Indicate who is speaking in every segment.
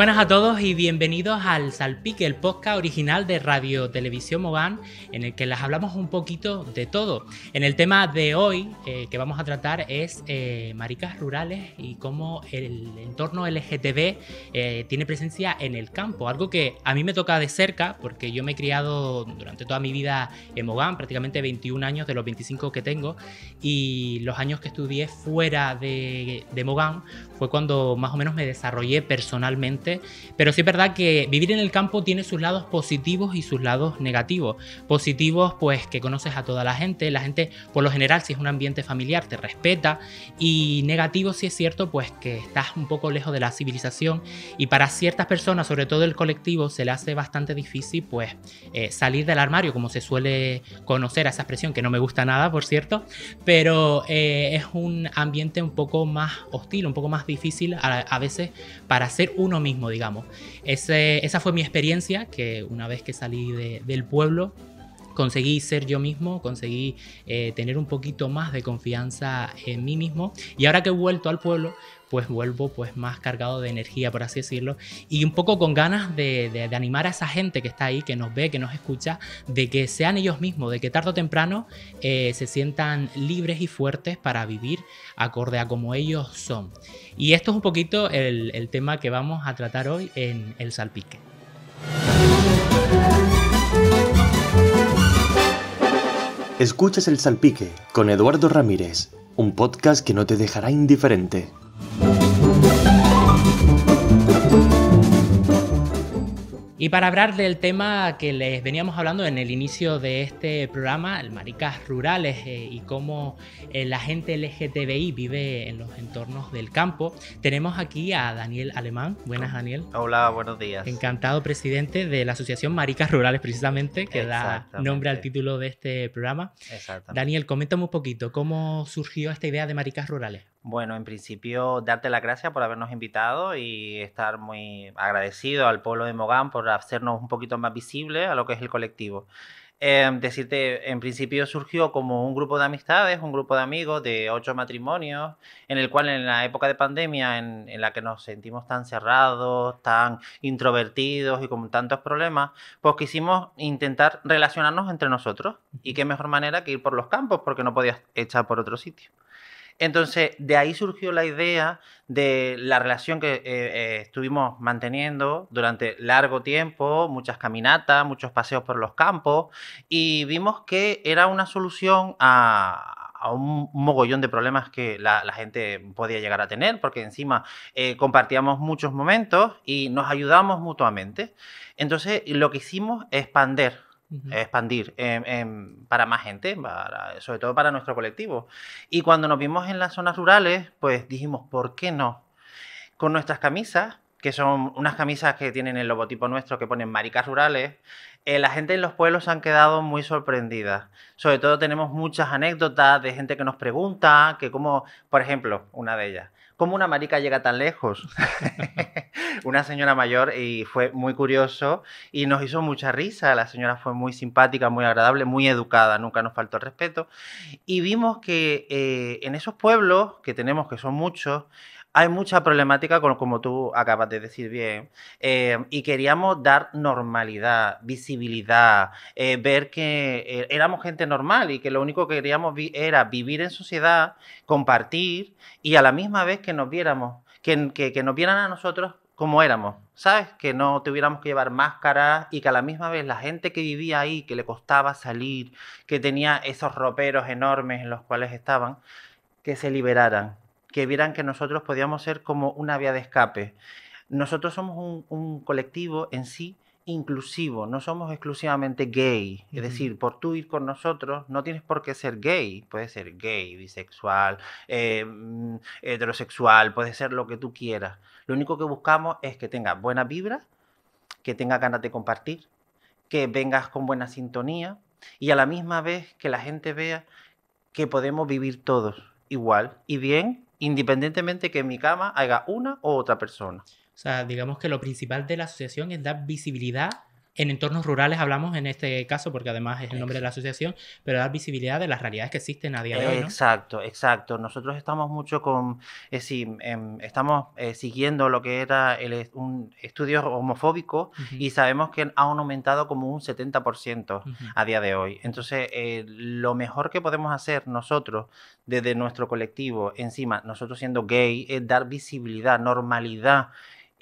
Speaker 1: buenas a todos y bienvenidos al Salpique, el podcast original de Radio Televisión Mogán en el que les hablamos un poquito de todo. En el tema de hoy eh, que vamos a tratar es eh, maricas rurales y cómo el entorno LGTB eh, tiene presencia en el campo, algo que a mí me toca de cerca porque yo me he criado durante toda mi vida en Mogán, prácticamente 21 años de los 25 que tengo, y los años que estudié fuera de, de Mogán fue cuando más o menos me desarrollé personalmente. Pero sí es verdad que vivir en el campo tiene sus lados positivos y sus lados negativos. Positivos, pues que conoces a toda la gente, la gente por lo general si es un ambiente familiar te respeta. Y negativo si es cierto, pues que estás un poco lejos de la civilización y para ciertas personas, sobre todo el colectivo, se le hace bastante difícil pues eh, salir del armario, como se suele conocer a esa expresión, que no me gusta nada, por cierto, pero eh, es un ambiente un poco más hostil, un poco más difícil a, veces para ser uno mismo, digamos. esa fue mi experiencia, que una vez que salí del pueblo, conseguí ser yo mismo, conseguí eh, tener un poquito más de confianza en mí mismo. Y ahora que he vuelto al pueblo, pues vuelvo pues más cargado de energía, por así decirlo, y un poco con ganas de, animar a esa gente que está ahí, que nos ve, que nos escucha, de que sean ellos mismos, de que tarde o temprano eh, se sientan libres y fuertes para vivir acorde a como ellos son. Y esto es un poquito el tema que vamos a tratar hoy en El Salpique.
Speaker 2: Escuchas El Salpique con Eduardo Ramírez, un podcast que no te dejará indiferente.
Speaker 1: Y para hablar del tema que les veníamos hablando en el inicio de este programa, el maricas rurales eh, y cómo eh, la gente LGTBI vive en los entornos del campo, tenemos aquí a Daniel Alemán. Buenas, Daniel.
Speaker 2: Hola, buenos días.
Speaker 1: Encantado, presidente de la Asociación Maricas Rurales, precisamente, que da nombre al título de este programa. Daniel, coméntame un poquito cómo surgió esta idea de maricas rurales.
Speaker 2: Bueno, en principio, darte la gracias por habernos invitado y estar muy agradecido al pueblo de Mogán por hacernos un poquito más visible a lo que es el colectivo. Em, decirte, en principio surgió como un grupo de amistades, un grupo de amigos de ocho matrimonios, en el cual en la época de pandemia, en la que nos sentimos tan cerrados, tan introvertidos y con tantos problemas, pues quisimos intentar relacionarnos entre nosotros. Y qué mejor manera que ir por los campos, porque no podías echar por otro sitio. Entonces, de ahí surgió la idea de la relación que eh, eh, estuvimos manteniendo durante largo tiempo, muchas caminatas, muchos paseos por los campos, y vimos que era una solución a, un mogollón de problemas que la, gente podía llegar a tener, porque encima eh, compartíamos muchos momentos y nos ayudamos mutuamente. Entonces, lo que hicimos es expandir expandir para más gente, sobre todo para nuestro colectivo. Y cuando nos vimos en las zonas rurales, pues dijimos, ¿por qué no? Con nuestras camisas, que son unas camisas que tienen el logotipo nuestro, que ponen maricas rurales, eh, la gente en los pueblos se han quedado muy sorprendida. Sobre todo tenemos muchas anécdotas de gente que nos pregunta, que como, por ejemplo, una de ellas, ¿Cómo una marica llega tan lejos? una señora mayor y fue muy curioso y nos hizo mucha risa. La señora fue muy simpática, muy agradable, muy educada, nunca nos faltó el respeto. Y vimos que eh, en esos pueblos que tenemos, que son muchos, hay mucha problemática, con, como tú acabas de decir bien, eh, y queríamos dar normalidad, visibilidad, eh, ver que eh, éramos gente normal y que lo único que queríamos era vivir en sociedad, compartir y a la misma vez que nos viéramos, que, que, que nos vieran a nosotros como éramos, ¿sabes? Que no tuviéramos que llevar máscaras y que a la misma vez la gente que vivía ahí, que le costaba salir, que tenía esos roperos enormes en los cuales estaban, que se liberaran, que vieran que nosotros podíamos ser como una vía de escape. Nosotros somos un, colectivo en sí inclusivo, no somos exclusivamente gay. Es decir, por tú ir con nosotros no tienes por qué ser gay. Puede ser gay, bisexual, eh, mm, heterosexual, Puede ser lo que tú quieras. Lo único que buscamos es que tengas buena vibra, que tengas ganas de compartir, que vengas con buena sintonía y a la misma vez que la gente vea que podemos vivir todos igual y bien independientemente que en mi cama haya una u otra persona. O
Speaker 1: sea, digamos que lo principal de la asociación es dar visibilidad en entornos rurales hablamos en este caso, porque además es el nombre de la asociación, pero dar visibilidad de las realidades que existen a día de hoy. Exacto,
Speaker 2: exacto. Nosotros estamos mucho con, es decir, em, estamos eh, siguiendo lo que era un estudio homofóbico y sabemos que han aumentado como un 70% a día de hoy. Entonces, eh, lo mejor que podemos hacer nosotros desde nuestro colectivo, encima, nosotros siendo gay, es dar visibilidad, normalidad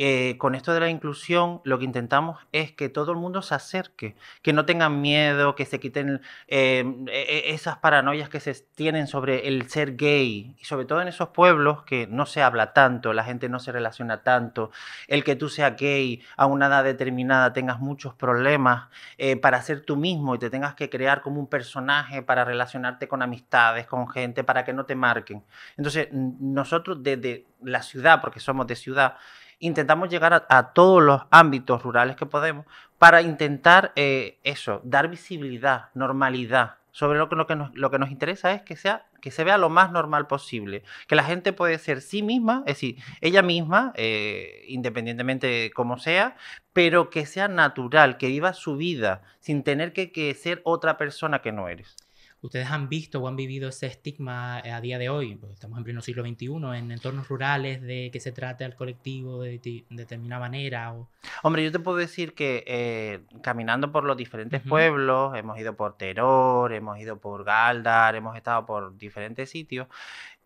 Speaker 2: eh, con esto de la inclusión, lo que intentamos es que todo el mundo se acerque, que no tengan miedo, que se quiten eh, e, e, esas paranoias que se tienen sobre el ser gay, y sobre todo en esos pueblos que no se habla tanto, la gente no se relaciona tanto, el que tú seas gay a una edad determinada, tengas muchos problemas eh, para ser tú mismo y te tengas que crear como un personaje para relacionarte con amistades, con gente, para que no te marquen. Entonces, nosotros desde la ciudad, porque somos de ciudad, intentamos llegar a, todos los ámbitos rurales que podemos para intentar eh, eso, dar visibilidad, normalidad sobre lo que, lo que, nos, interesa es que, sea, que se vea lo más normal posible, que la gente puede ser sí misma, es decir, ella misma, eh, independientemente de cómo sea, pero que sea natural, que viva su vida sin tener que ser otra persona que no eres.
Speaker 1: ¿Ustedes han visto o han vivido ese estigma eh, a día de hoy? estamos en pleno siglo XXI, en entornos rurales, de que se trate al colectivo de, determinada manera.
Speaker 2: Hombre, yo te puedo decir que eh, caminando por los diferentes pueblos, hemos ido por Teror, hemos ido por Galdar, hemos estado por diferentes sitios,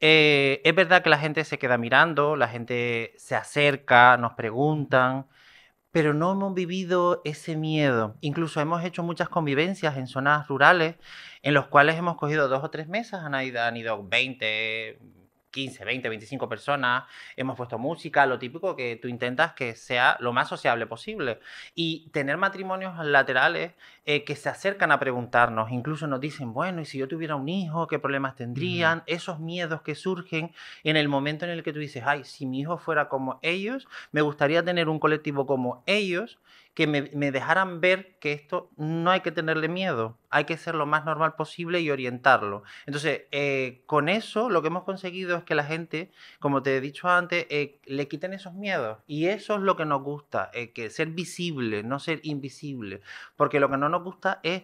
Speaker 2: eh, es verdad que la gente se queda mirando, la gente se acerca, nos preguntan, pero no hemos vivido ese miedo. Incluso hemos hecho muchas convivencias en zonas rurales en los cuales hemos cogido dos o tres mesas, han ido, ido 20, 15, 20, 25 personas, hemos puesto música, lo típico que tú intentas que sea lo más sociable posible. Y tener matrimonios laterales eh, que se acercan a preguntarnos, incluso nos dicen, bueno, ¿y si yo tuviera un hijo, qué problemas tendrían? Esos miedos que surgen en el momento en el que tú dices, ay, si mi hijo fuera como ellos, me gustaría tener un colectivo como ellos que me, dejaran ver que esto no hay que tenerle miedo, hay que ser lo más normal posible y orientarlo. Entonces, eh, con eso lo que hemos conseguido es que la gente, como te he dicho antes, eh, le quiten esos miedos. Y eso es lo que nos gusta, eh, que ser visible, no ser invisible. Porque lo que no nos gusta es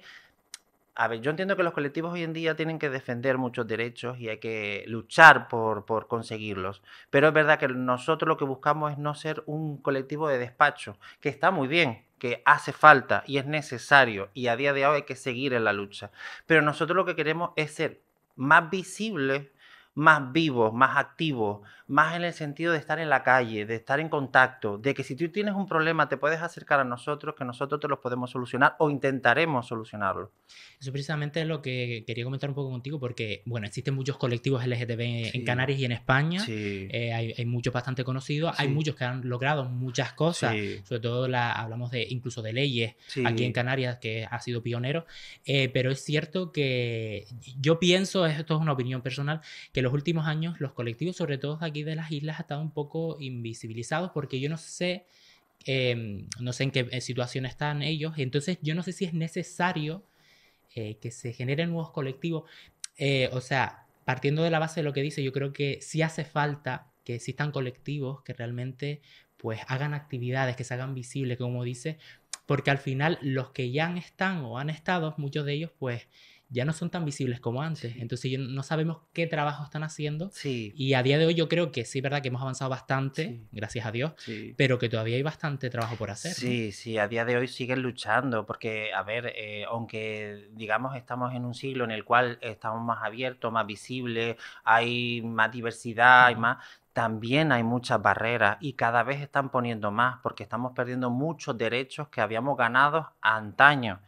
Speaker 2: a ver, yo entiendo que los colectivos hoy en día tienen que defender muchos derechos y hay que luchar por, conseguirlos, pero es verdad que nosotros lo que buscamos es no ser un colectivo de despacho, que está muy bien, que hace falta y es necesario y a día de hoy hay que seguir en la lucha, pero nosotros lo que queremos es ser más visibles más vivos, más activos, más en el sentido de estar en la calle, de estar en contacto, de que si tú tienes un problema te puedes acercar a nosotros, que nosotros te los podemos solucionar o intentaremos solucionarlo.
Speaker 1: Eso precisamente es lo que quería comentar un poco contigo, porque, bueno, existen muchos colectivos LGTB en Canarias y en España, eh, hay, muchos bastante conocidos, hay muchos que han logrado muchas cosas, sobre todo la, hablamos de incluso de leyes aquí en Canarias, que ha sido pionero, eh, pero es cierto que yo pienso, esto es una opinión personal, que lo últimos años los colectivos, sobre todo aquí de las islas, han estado un poco invisibilizados porque yo no sé, em, no sé en qué eh, situación están ellos, entonces yo no sé si es necesario eh, que se generen nuevos colectivos. Eh, o sea, partiendo de la base de lo que dice, yo creo que sí hace falta que existan colectivos que realmente pues hagan actividades, que se hagan visibles, como dice, porque al final los que ya están o han estado, muchos de ellos pues ya no son tan visibles como antes. Entonces no sabemos qué trabajo están haciendo. Sí. Y a día de hoy yo creo que sí, verdad que hemos avanzado bastante, gracias a Dios, pero que todavía hay bastante trabajo por hacer. Sí,
Speaker 2: sí, a día de hoy siguen luchando porque, a ver, eh, aunque digamos estamos en un siglo en el cual estamos más abiertos, más visibles, hay más diversidad, y más, también hay muchas barreras y cada vez están poniendo más porque estamos perdiendo muchos derechos que habíamos ganado antaño.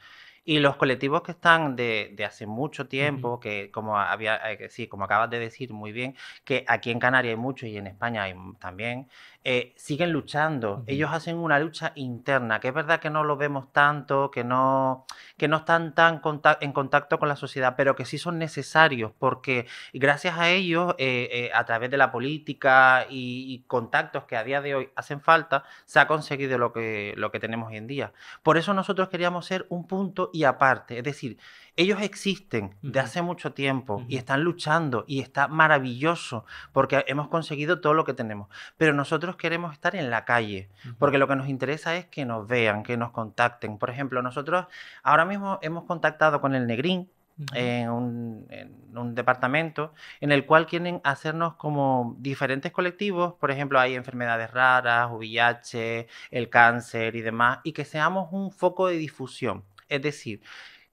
Speaker 2: Y los colectivos que están de, hace mucho tiempo, que como había, eh, sí, como acabas de decir muy bien, que aquí en Canarias hay muchos y en España hay también, eh, siguen luchando. Ellos hacen una lucha interna, que es verdad que no lo vemos tanto, que no, que no están tan en contacto con la sociedad, pero que sí son necesarios, porque gracias a ellos, eh, eh, a través de la política y, contactos que a día de hoy hacen falta, se ha conseguido lo que, lo que tenemos hoy en día. Por eso nosotros queríamos ser un punto y aparte, es decir, ellos existen de hace mucho tiempo y están luchando y está maravilloso porque hemos conseguido todo lo que tenemos, pero nosotros queremos estar en la calle, porque lo que nos interesa es que nos vean, que nos contacten. Por ejemplo, nosotros ahora mismo hemos contactado con el Negrín, en un, departamento en el cual quieren hacernos como diferentes colectivos, por ejemplo, hay enfermedades raras, VIH, el cáncer y demás, y que seamos un foco de difusión. Es decir,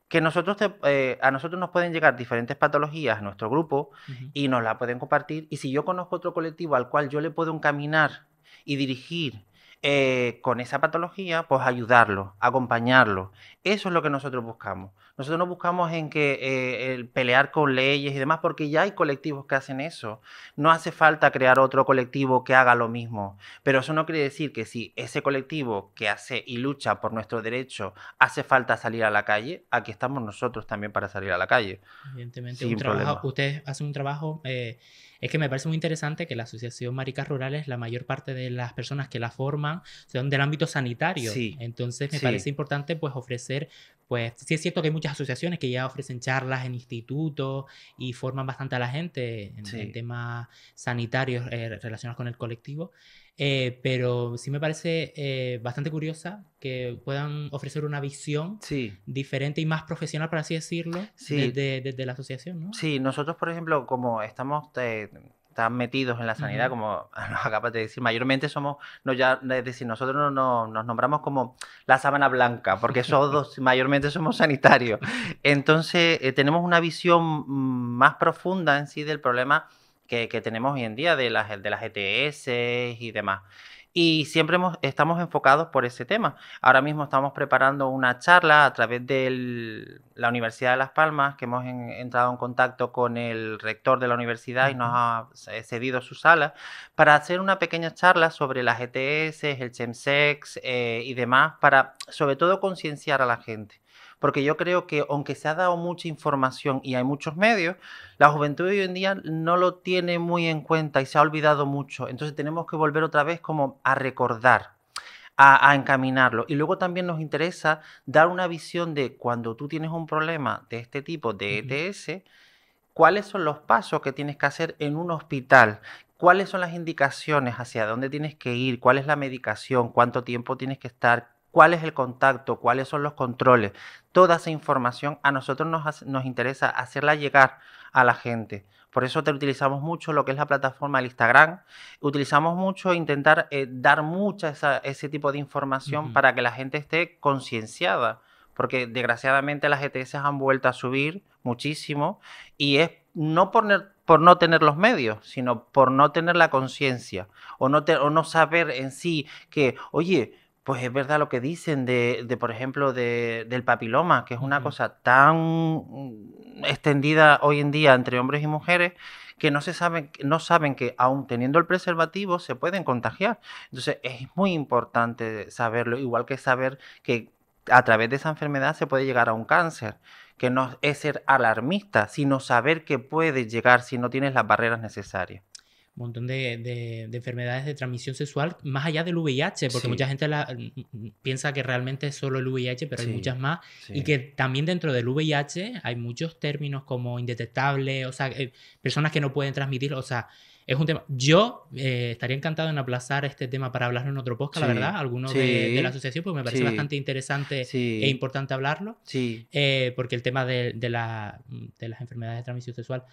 Speaker 2: que nosotros eh, a nosotros nos pueden llegar diferentes patologías a nuestro grupo y nos la pueden compartir. Y si yo conozco otro colectivo al cual yo le puedo encaminar y dirigir eh, con esa patología, pues ayudarlo, acompañarlo. Eso es lo que nosotros buscamos. Nosotros no buscamos en que eh, pelear con leyes y demás, porque ya hay colectivos que hacen eso. No hace falta crear otro colectivo que haga lo mismo. Pero eso no quiere decir que si ese colectivo que hace y lucha por nuestro derecho hace falta salir a la calle, aquí estamos nosotros también para salir a la calle. Evidentemente, un trabajo,
Speaker 1: ustedes hacen un trabajo. Eh, es que me parece muy interesante que la Asociación Maricas Rurales, la mayor parte de las personas que la forman son del ámbito sanitario. Entonces me parece importante pues ofrecer pues sí es cierto que hay muchas asociaciones que ya ofrecen charlas en institutos y forman bastante a la gente en, temas sanitarios eh, relacionados con el colectivo. Eh, pero sí me parece eh, bastante curiosa que puedan ofrecer una visión diferente y más profesional, por así decirlo, de desde, la asociación. ¿no?
Speaker 2: Sí, nosotros, por ejemplo, como estamos, están metidos en la sanidad, como nos acabas de decir, mayormente somos, no ya, es decir, nosotros no, nos nombramos como la sábana blanca, porque somos mayormente somos sanitarios. Entonces, eh, tenemos una visión mm, más profunda en sí del problema que, que tenemos hoy en día de las, de las ETS y demás y siempre estamos enfocados por ese tema. Ahora mismo estamos preparando una charla a través de la Universidad de Las Palmas, que hemos entrado en contacto con el rector de la universidad y nos ha cedido su sala, para hacer una pequeña charla sobre las ETS, el chemsex eh, y demás, para sobre todo concienciar a la gente porque yo creo que aunque se ha dado mucha información y hay muchos medios, la juventud hoy en día no lo tiene muy en cuenta y se ha olvidado mucho. Entonces tenemos que volver otra vez como a recordar. A, encaminarlo. Y luego también nos interesa dar una visión de cuando tú tienes un problema de este tipo de ETS, cuáles son los pasos que tienes que hacer en un hospital, cuáles son las indicaciones hacia dónde tienes que ir, cuál es la medicación, cuánto tiempo tienes que estar, cuál es el contacto, cuáles son los controles. Toda esa información a nosotros nos, nos, interesa hacerla llegar a la gente. Por eso utilizamos mucho lo que es la plataforma del Instagram. Utilizamos mucho intentar eh, dar mucha ese tipo de información para que la gente esté concienciada. Porque desgraciadamente las ETS han vuelto a subir muchísimo y es no por, por, no tener los medios, sino por no tener la conciencia o, no o no saber en sí que, oye, pues es verdad lo que dicen de, de por ejemplo, de, del papiloma, que es una cosa tan extendida hoy en día entre hombres y mujeres que no, se saben, no saben que aún teniendo el preservativo se pueden contagiar. Entonces es muy importante saberlo, igual que saber que a través de esa enfermedad se puede llegar a un cáncer, que no es ser alarmista, sino saber que puede llegar si no tienes las barreras necesarias
Speaker 1: montón de, de, enfermedades de transmisión sexual, más allá del VIH, porque mucha gente la, mm, piensa que realmente es solo el VIH, pero hay muchas más, y que también dentro del VIH hay muchos términos como indetectable, o sea, eh, personas que no pueden transmitir, o sea, es un tema. Yo eh, estaría encantado en aplazar este tema para hablarlo en otro podcast, la verdad, alguno de, la asociación, porque me parece bastante interesante e importante hablarlo. Eh, porque el tema de, de, la, de, las enfermedades de transmisión sexual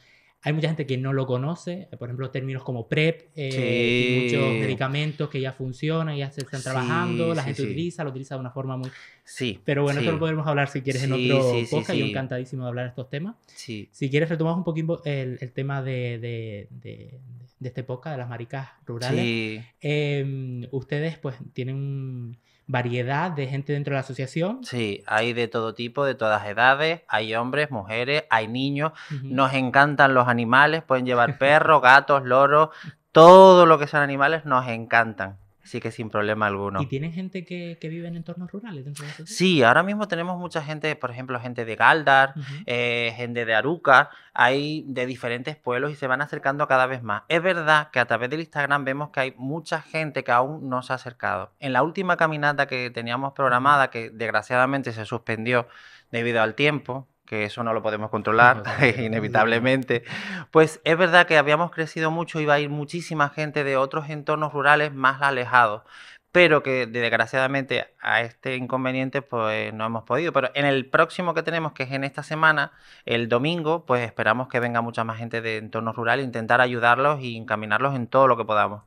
Speaker 1: hay mucha gente que no lo conoce, eh, por ejemplo, términos como PrEP, eh, muchos medicamentos que ya funcionan, ya se están trabajando, la gente utiliza, lo utiliza de una forma muy... Sí. Pero bueno, eso lo podemos hablar si quieres en otro podcast, yo encantadísimo de hablar de estos temas. Sí. Si quieres retomamos un poquito el, tema de, de, de, de, este podcast, de las maricas rurales. Em, ustedes pues tienen variedad de gente dentro de la asociación.
Speaker 2: Sí, hay de todo tipo, de todas edades, hay hombres, mujeres, hay niños, nos encantan los animales, pueden llevar perros, gatos, loros, todo lo que sean animales nos encantan. Así que sin problema alguno.
Speaker 1: ¿Y tienen gente que, vive en entornos rurales dentro de eso? Sí, ahora
Speaker 2: mismo tenemos mucha gente, por ejemplo, gente de Galdar, eh, gente de Aruca, hay de diferentes pueblos y se van acercando cada vez más. Es verdad que a través del Instagram vemos que hay mucha gente que aún no se ha acercado. En la última caminata que teníamos programada, que desgraciadamente se suspendió debido al tiempo, que eso no lo podemos controlar inevitablemente, pues es verdad que habíamos crecido mucho, iba a ir muchísima gente de otros entornos rurales más alejados, pero que desgraciadamente a este inconveniente pues no hemos podido. Pero en el próximo que tenemos, que es en esta semana, el domingo, pues esperamos que venga mucha más gente de entornos rurales, intentar ayudarlos y encaminarlos en todo lo que podamos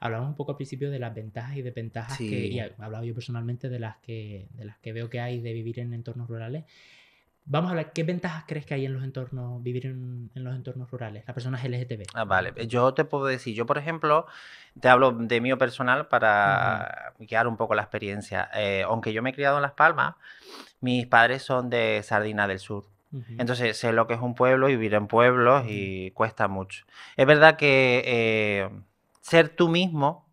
Speaker 1: hablamos un poco al principio de las ventajas y desventajas que y he hablado yo personalmente de las que de las que veo que hay de vivir en entornos rurales Vamos a hablar, ¿qué ventajas crees que hay en los entornos, vivir en, los entornos rurales, las personas LGTB?
Speaker 2: Ah, vale, eh, yo te puedo decir, yo por ejemplo, te hablo de mío personal para guiar un poco la experiencia. Eh, aunque yo me he criado en Las Palmas, mis padres son de Sardina del Sur. Entonces sé lo que es un pueblo y vivir en pueblos y cuesta mucho. Es verdad que eh, ser tú mismo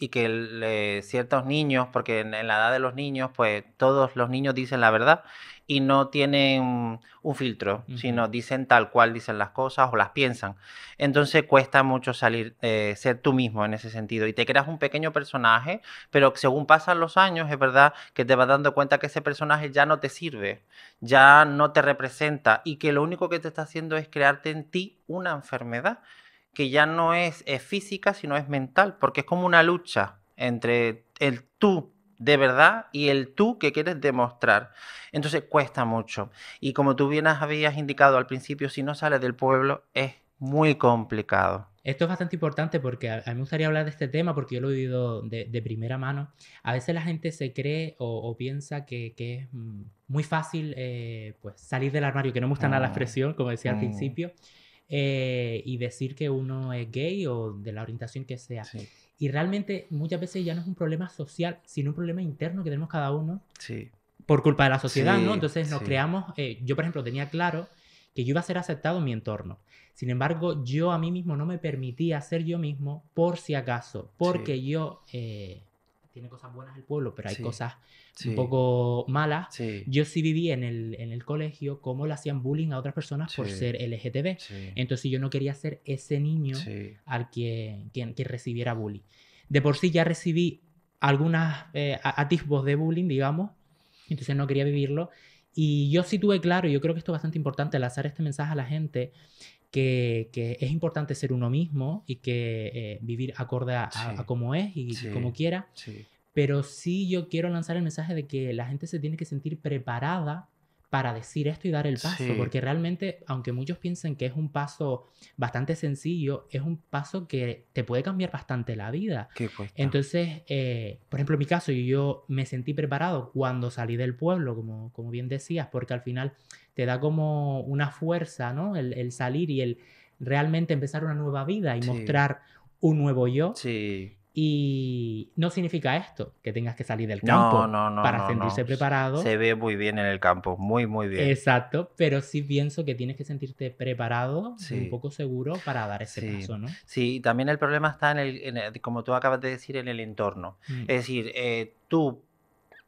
Speaker 2: y que ciertos niños, porque en, la edad de los niños, pues todos los niños dicen la verdad y no tienen un filtro, sino dicen tal cual dicen las cosas o las piensan. Entonces cuesta mucho salir, eh, ser tú mismo en ese sentido y te creas un pequeño personaje, pero según pasan los años es verdad que te vas dando cuenta que ese personaje ya no te sirve, ya no te representa y que lo único que te está haciendo es crearte en ti una enfermedad que ya no es física, sino es mental, porque es como una lucha entre el tú de verdad y el tú que quieres demostrar. Entonces cuesta mucho. Y como tú bien habías indicado al principio, si no sales del pueblo es muy complicado.
Speaker 1: Esto es bastante importante porque a, mí me gustaría hablar de este tema porque yo lo he oído de, primera mano. A veces la gente se cree o, piensa que, es mm, muy fácil eh, pues salir del armario, que no me gusta nada la ah, expresión, como decía al mm. principio, eh, y decir que uno es gay o de la orientación que sea. Y realmente muchas veces ya no es un problema social, sino un problema interno que tenemos cada uno. Sí. Por culpa de la sociedad, ¿no? Entonces nos creamos, eh, yo por ejemplo tenía claro que yo iba a ser aceptado en mi entorno. Sin embargo, yo a mí mismo no me permitía ser yo mismo por si acaso, porque yo eh, tiene cosas buenas el pueblo, pero hay cosas un poco malas. Yo sí viví en el, en el colegio cómo le hacían bullying a otras personas por ser LGTB. Entonces yo no quería ser ese niño al que, recibiera bullying. De por sí ya recibí algunas eh, atisbos de bullying, digamos, entonces no quería vivirlo. Y yo sí tuve claro, y yo creo que esto es bastante importante, lanzar este mensaje a la gente, que, es importante ser uno mismo y que eh, vivir acorde a, cómo como es y, como quiera. Sí. Pero sí yo quiero lanzar el mensaje de que la gente se tiene que sentir preparada para decir esto y dar el paso, porque realmente, aunque muchos piensen que es un paso bastante sencillo, es un paso que te puede cambiar bastante la vida. Entonces, eh, por ejemplo, en mi caso, yo me sentí preparado cuando salí del pueblo, como, como bien decías, porque al final te da como una fuerza, ¿no? El, salir y el realmente empezar una nueva vida y mostrar un nuevo yo. Sí. Y no significa esto, que tengas que salir del campo para sentirse preparado. Se
Speaker 2: ve muy bien en el campo, muy, muy bien. Exacto,
Speaker 1: pero sí pienso que tienes que sentirte preparado, un poco seguro para dar ese paso, ¿no?
Speaker 2: Sí, también el problema está, en el, como tú acabas de decir, en el entorno. Mm. Es decir, eh, tú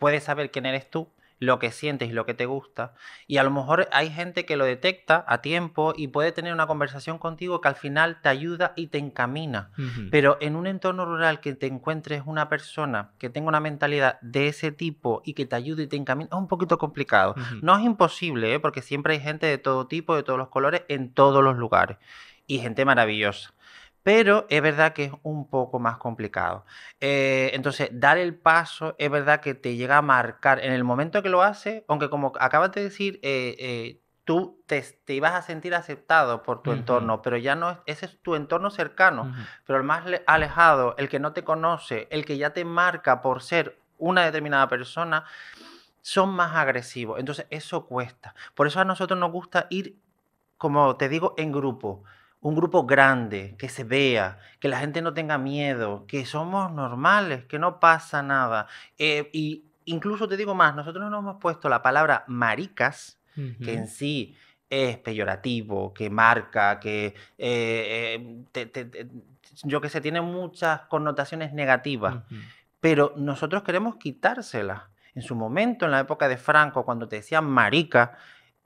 Speaker 2: puedes saber quién eres tú, lo que sientes y lo que te gusta. Y a lo mejor hay gente que lo detecta a tiempo y puede tener una conversación contigo que al final te ayuda y te encamina. Pero en un entorno rural que te encuentres una persona que tenga una mentalidad de ese tipo y que te ayude y te encamina, es un poquito complicado. No es imposible, ¿eh? porque siempre hay gente de todo tipo, de todos los colores, en todos los lugares. Y gente maravillosa pero es verdad que es un poco más complicado. Eh, entonces, dar el paso es verdad que te llega a marcar en el momento que lo hace, aunque como acabas de decir, eh, eh, tú te, ibas a sentir aceptado por tu entorno, pero ya no, ese es tu entorno cercano, pero el más alejado, el que no te conoce, el que ya te marca por ser una determinada persona, son más agresivos. Entonces, eso cuesta. Por eso a nosotros nos gusta ir, como te digo, en grupo un grupo grande, que se vea, que la gente no tenga miedo, que somos normales, que no pasa nada. Eh, y incluso te digo más, nosotros no hemos puesto la palabra maricas, que en sí es peyorativo, que marca, que eh, em, yo que sé, tiene muchas connotaciones negativas, pero nosotros queremos quitárselas. En su momento, en la época de Franco, cuando te decían marica,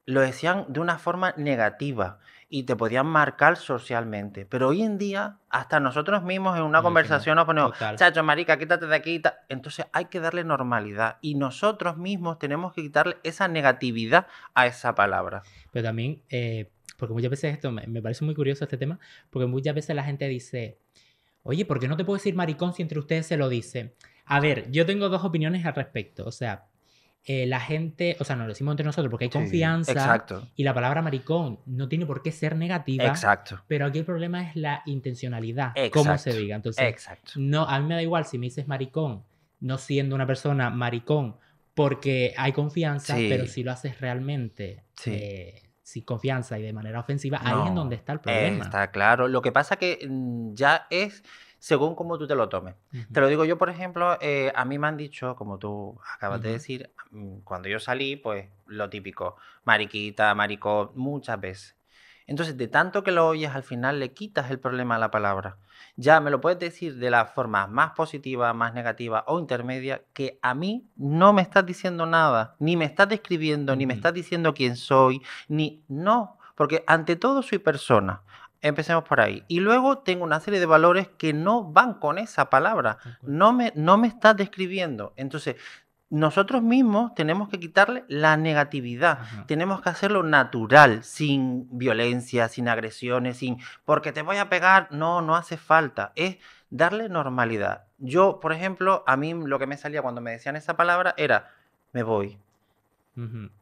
Speaker 2: lo decían de una forma negativa y te podían marcar socialmente. Pero hoy en día, hasta nosotros mismos en una conversación nos ponemos, chacho, marica, quítate de aquí. Entonces hay que darle normalidad y nosotros mismos tenemos que quitarle esa negatividad a esa palabra.
Speaker 1: Pero también, eh, porque muchas veces esto me, me parece muy curioso este tema, porque muchas veces la gente dice, oye, ¿por qué no te puedo decir maricón si entre ustedes se lo dice? A ver, yo tengo dos opiniones al respecto. O sea, eh, la gente, o sea, nos lo decimos entre nosotros porque hay confianza. exacto. Y la palabra maricón no tiene por qué ser negativa. Exacto. Pero aquí el problema es la intencionalidad, como se diga. Entonces, exacto. No, a mí me da igual si me dices maricón, no siendo una persona maricón, porque hay confianza, pero si lo haces realmente. Eh, sin confianza y de manera ofensiva, ahí es donde está el problema.
Speaker 2: Está claro. Lo que pasa que mm, ya es según como tú te lo tomes. Te lo digo yo, por ejemplo, eh, a mí me han dicho, como tú acabas de decir, mm, cuando yo salí, pues lo típico, mariquita, maricón, muchas veces. Entonces, de tanto que lo oyes, al final le quitas el problema a la palabra. Ya me lo puedes decir de la forma más positiva, más negativa o intermedia, que a mí no me estás diciendo nada, ni me estás describiendo, ni me estás diciendo quién soy, ni no, porque ante todo soy persona. Empecemos por ahí. Y luego tengo una serie de valores que no van con esa palabra. No me, no me está describiendo. Entonces, nosotros mismos tenemos que quitarle la negatividad. Tenemos que hacerlo natural, sin violencia, sin agresiones, sin porque te voy a pegar. No, no hace falta. Es darle normalidad. Yo, por ejemplo, a mí lo que me salía cuando me decían esa palabra era me voy.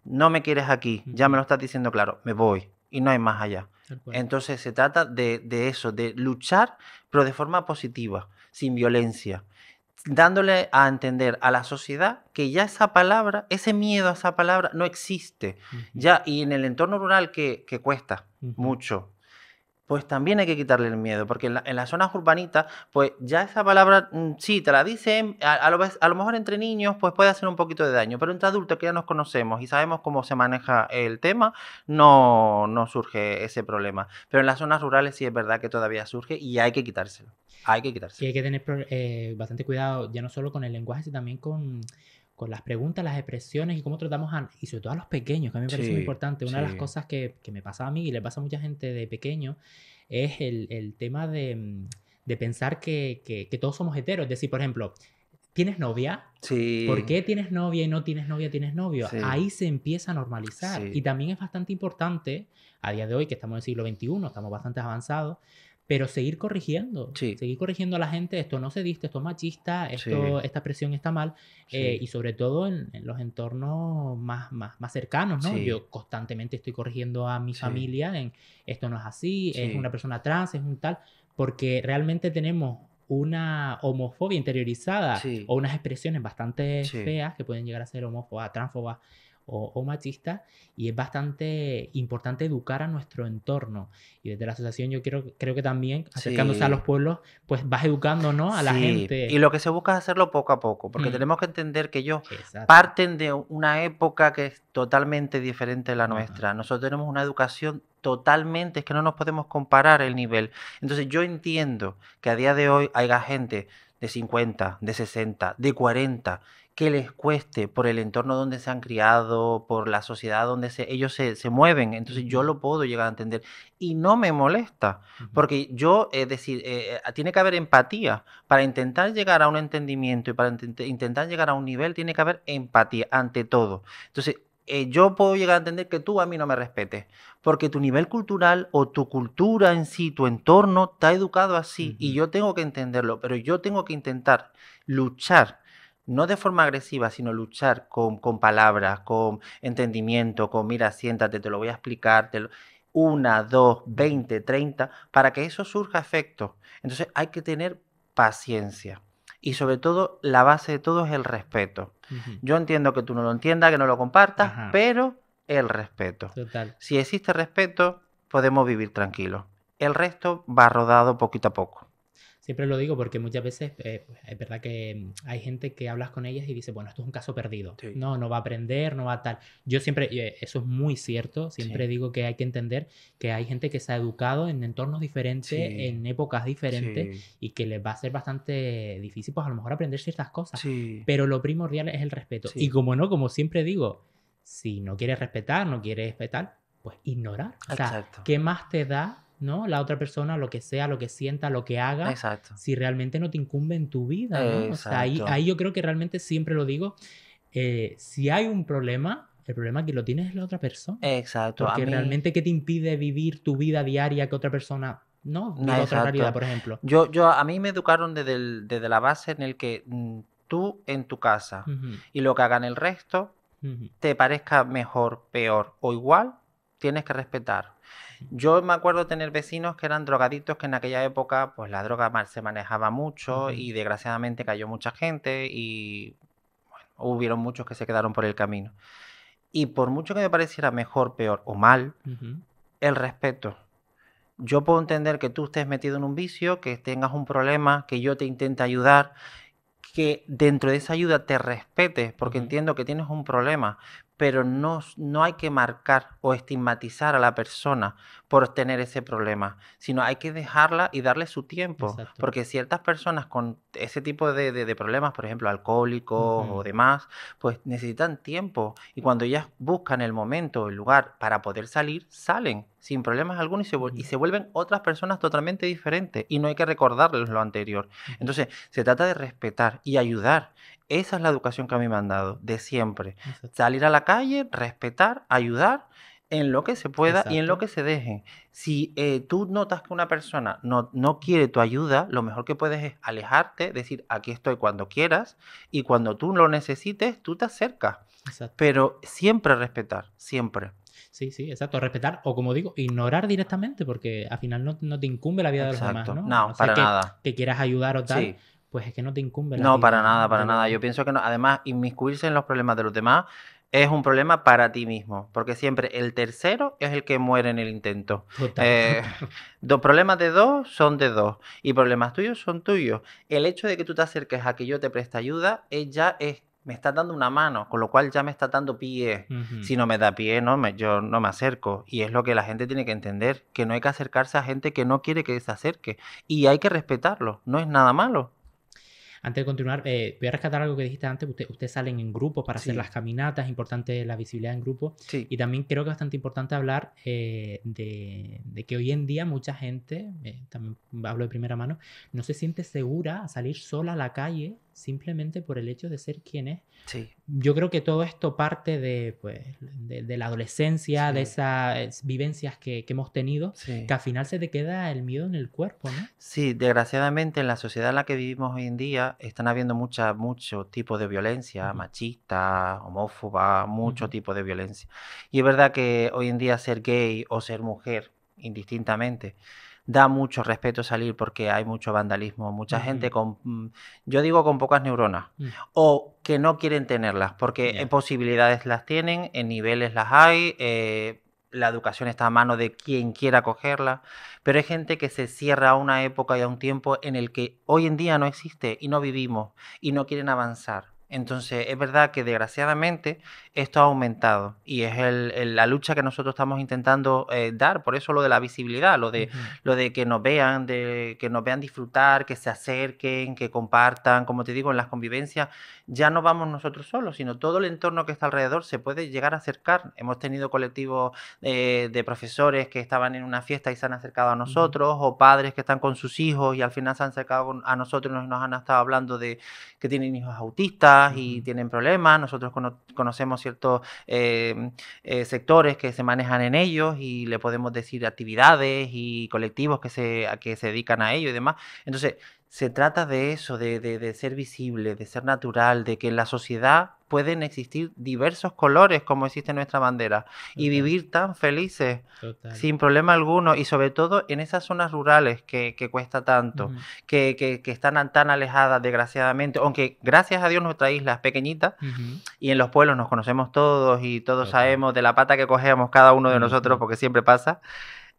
Speaker 2: No me quieres aquí, ya me lo estás diciendo claro, me voy y no hay más allá. Entonces se trata de, eso, de luchar, pero de forma positiva, sin violencia, dándole a entender a la sociedad que ya esa palabra, ese miedo a esa palabra no existe. Ya, y en el entorno rural que, cuesta mucho, pues también hay que quitarle el miedo, porque en, las zonas urbanitas, pues ya esa palabra, mm, sí, te la dicen, a, lo, a, lo, mejor entre niños, pues puede hacer un poquito de daño, pero entre adultos que ya nos conocemos y sabemos cómo se maneja el tema, no, no surge ese problema. Pero en las zonas rurales sí es verdad que todavía surge y hay que quitárselo, hay que
Speaker 1: quitárselo. Y hay que tener eh, bastante cuidado, ya no solo con el lenguaje, sino también con con las preguntas, las expresiones y cómo tratamos a, y sobre todo a los pequeños, que a mí me parece muy importante. Una de las cosas que, que, me pasa a mí y le pasa a mucha gente de pequeño es el, el tema de, mm, de pensar que, que, que, todos somos heteros. Es decir, por ejemplo, ¿tienes novia?
Speaker 2: Sí. ¿Por qué
Speaker 1: tienes novia y no tienes novia, tienes novio? Ahí se empieza a normalizar. Y también es bastante importante, a día de hoy, que estamos en el siglo XXI, estamos bastante avanzados, pero seguir corrigiendo, seguir corrigiendo a la gente, esto no se diste, esto es machista, esto, esta presión está mal, eh, y sobre todo en, los entornos más, más, cercanos, ¿no? Yo constantemente estoy corrigiendo a mi familia en esto no es así, es una persona trans, es un tal, porque realmente tenemos una homofobia interiorizada o unas expresiones bastante feas que pueden llegar a ser homófobas, transfobas, o, machista y es bastante importante educar a nuestro entorno. Y desde la asociación yo creo, creo que también acercándose a los pueblos, pues vas educando ¿no? a la gente. Y
Speaker 2: lo que se busca es hacerlo poco a poco, porque mm. tenemos que entender que ellos parten de una época que es totalmente diferente de la nuestra. Nosotros tenemos una educación totalmente, es que no nos podemos comparar el nivel. Entonces yo entiendo que a día de hoy haya gente de 50, de 60, de 40, que les cueste por el entorno donde se han criado, por la sociedad donde ellos se, mueven. Entonces yo lo puedo llegar a entender y no me molesta, porque yo, es eh, decir, eh, eh, tiene que haber empatía. Para intentar llegar a un entendimiento y para intentar llegar a un nivel, tiene que haber empatía ante todo. Entonces, eh, yo puedo llegar a entender que tú a mí no me respetes, porque tu nivel cultural o tu cultura en sí, tu entorno, está educado así y yo tengo que entenderlo, pero yo tengo que intentar luchar no de forma agresiva, sino luchar con, palabras, con entendimiento, con mira, siéntate, te lo voy a explicar, una, dos, veinte, treinta, para que eso surja efecto. Entonces hay que tener paciencia y sobre todo la base de todo es el respeto. Yo entiendo que tú no lo entiendas, que no lo compartas, pero el respeto. Si existe respeto, podemos vivir tranquilos.
Speaker 1: El resto va
Speaker 2: rodado poquito a poco.
Speaker 1: Siempre lo digo porque muchas veces eh, pues, es verdad que mm, hay gente que hablas con ellas y dice, bueno, esto es un caso perdido. No, no va a aprender, no va a tal. Yo siempre, eh, eso es muy cierto, siempre digo que hay que entender que hay gente que se ha educado en entornos diferentes, en épocas diferentes y que les va a ser bastante difícil, pues a lo mejor aprender ciertas cosas. Pero lo primordial es el respeto. Y como no, como siempre digo, si no quieres respetar, no quieres respetar, eh, pues ignorar. O Exacto. ¿qué más te da ¿no? La otra persona, lo que sea, lo que sienta, lo que haga, si realmente no te incumbe en tu vida, ahí, yo creo que realmente siempre lo digo, eh, si hay un problema, el problema que lo tienes es la otra persona. Exacto. Porque realmente, ¿qué te impide vivir tu vida diaria que otra persona no? no otra por ejemplo.
Speaker 2: Yo, yo, a mí me educaron desde, la base en el que mm, tú en tu casa y lo que hagan el resto, te parezca mejor, peor o igual, tienes que respetar. Yo me acuerdo tener vecinos que eran drogadictos, que en aquella época pues la droga mal se manejaba mucho y desgraciadamente cayó mucha gente y bueno, hubieron muchos que se quedaron por el camino. Y por mucho que me pareciera mejor, peor o mal, el respeto. Yo puedo entender que tú estés metido en un vicio, que tengas un problema, que yo te intente ayudar, que dentro de esa ayuda te respetes, porque entiendo que tienes un problema, pero no, no hay que marcar o estigmatizar a la persona por tener ese problema, sino hay que dejarla y darle su tiempo, porque ciertas personas con ese tipo de, problemas, por ejemplo, alcohólicos o demás, pues necesitan tiempo y cuando ellas buscan el momento, el lugar para poder salir, salen sin problemas alguno y se, y se vuelven otras personas totalmente diferentes y no hay que recordarles lo anterior. Entonces, se trata de respetar y ayudar esa es la educación que a mí me han dado, de siempre. Salir a la calle, respetar, ayudar en lo que se pueda y en lo que se deje. Si eh, tú notas que una persona no, no quiere tu ayuda, lo mejor que puedes es alejarte, decir, aquí estoy cuando quieras y cuando
Speaker 1: tú lo necesites, tú te acercas. Pero siempre respetar, siempre. Sí, sí, exacto. Respetar o, como digo, ignorar directamente porque al final no, no te incumbe la vida de los demás, ¿no? o para que, nada. Que quieras ayudar o tal pues es que no te incumbe. no, para nada, para nada. Yo
Speaker 2: pienso que no. Además, inmiscuirse en los problemas de los demás es un problema para ti mismo, porque siempre el tercero es el que muere en el intento. Eh, dos problemas de dos son de dos y problemas tuyos son tuyos. El hecho de que tú te acerques a que yo te preste ayuda ella es me está dando una mano, con lo cual ya me está dando pie. Si no me da pie, no me, yo no me acerco. Y es lo que la gente tiene que entender, que no hay que acercarse a gente que no quiere que se acerque. Y hay que respetarlo, no es nada malo.
Speaker 1: Antes de continuar, eh, voy a rescatar algo que dijiste antes. Ustedes salen en grupo para hacer las caminatas, es importante la visibilidad en grupo. Y también creo que es bastante importante hablar eh, de, que hoy en día mucha gente, eh, también hablo de primera mano, no se siente segura a salir sola a la calle simplemente por el hecho de ser quien es. Sí. Yo creo que todo esto parte de, pues, de, la adolescencia, de esas vivencias que, hemos tenido, que al final se te queda el miedo en el cuerpo, ¿no?
Speaker 2: Sí, desgraciadamente en la sociedad en la que vivimos hoy en día están habiendo muchos tipos de violencia, machista, homófoba, muchos tipos de violencia. Y es verdad que hoy en día ser gay o ser mujer, indistintamente, da mucho respeto salir porque hay mucho vandalismo, mucha gente con, mm, yo digo con pocas neuronas, mm. o que no quieren tenerlas, porque en posibilidades las tienen, en niveles las hay, eh, la educación está a mano de quien quiera cogerla, pero hay gente que se cierra a una época y a un tiempo en el que hoy en día no existe y no vivimos y no quieren avanzar. Entonces, es verdad que desgraciadamente esto ha aumentado y es la lucha que nosotros estamos intentando eh, dar. Por eso lo de la visibilidad, lo de, lo de que nos vean, de que nos vean disfrutar, que se acerquen, que compartan. Como te digo, en las convivencias ya no vamos nosotros solos, sino todo el entorno que está alrededor se puede llegar a acercar. Hemos tenido colectivos eh, de profesores que estaban en una fiesta y se han acercado a nosotros, o padres que están con sus hijos y al final se han acercado a nosotros y nos han estado hablando de que tienen hijos autistas y tienen problemas. Nosotros conocemos ciertos eh, eh, sectores que se manejan en ellos y le podemos decir actividades y colectivos que se, que se dedican a ello y demás. Entonces, se trata de eso, de, de ser visible, de ser natural, de que la sociedad pueden existir diversos colores como existe nuestra bandera y vivir tan felices sin problema alguno y sobre todo en esas zonas rurales que, cuesta tanto, que, están tan alejadas desgraciadamente, aunque gracias a Dios nuestra isla es pequeñita y en los pueblos nos conocemos todos y todos sabemos de la pata que cogemos cada uno de nosotros porque siempre pasa.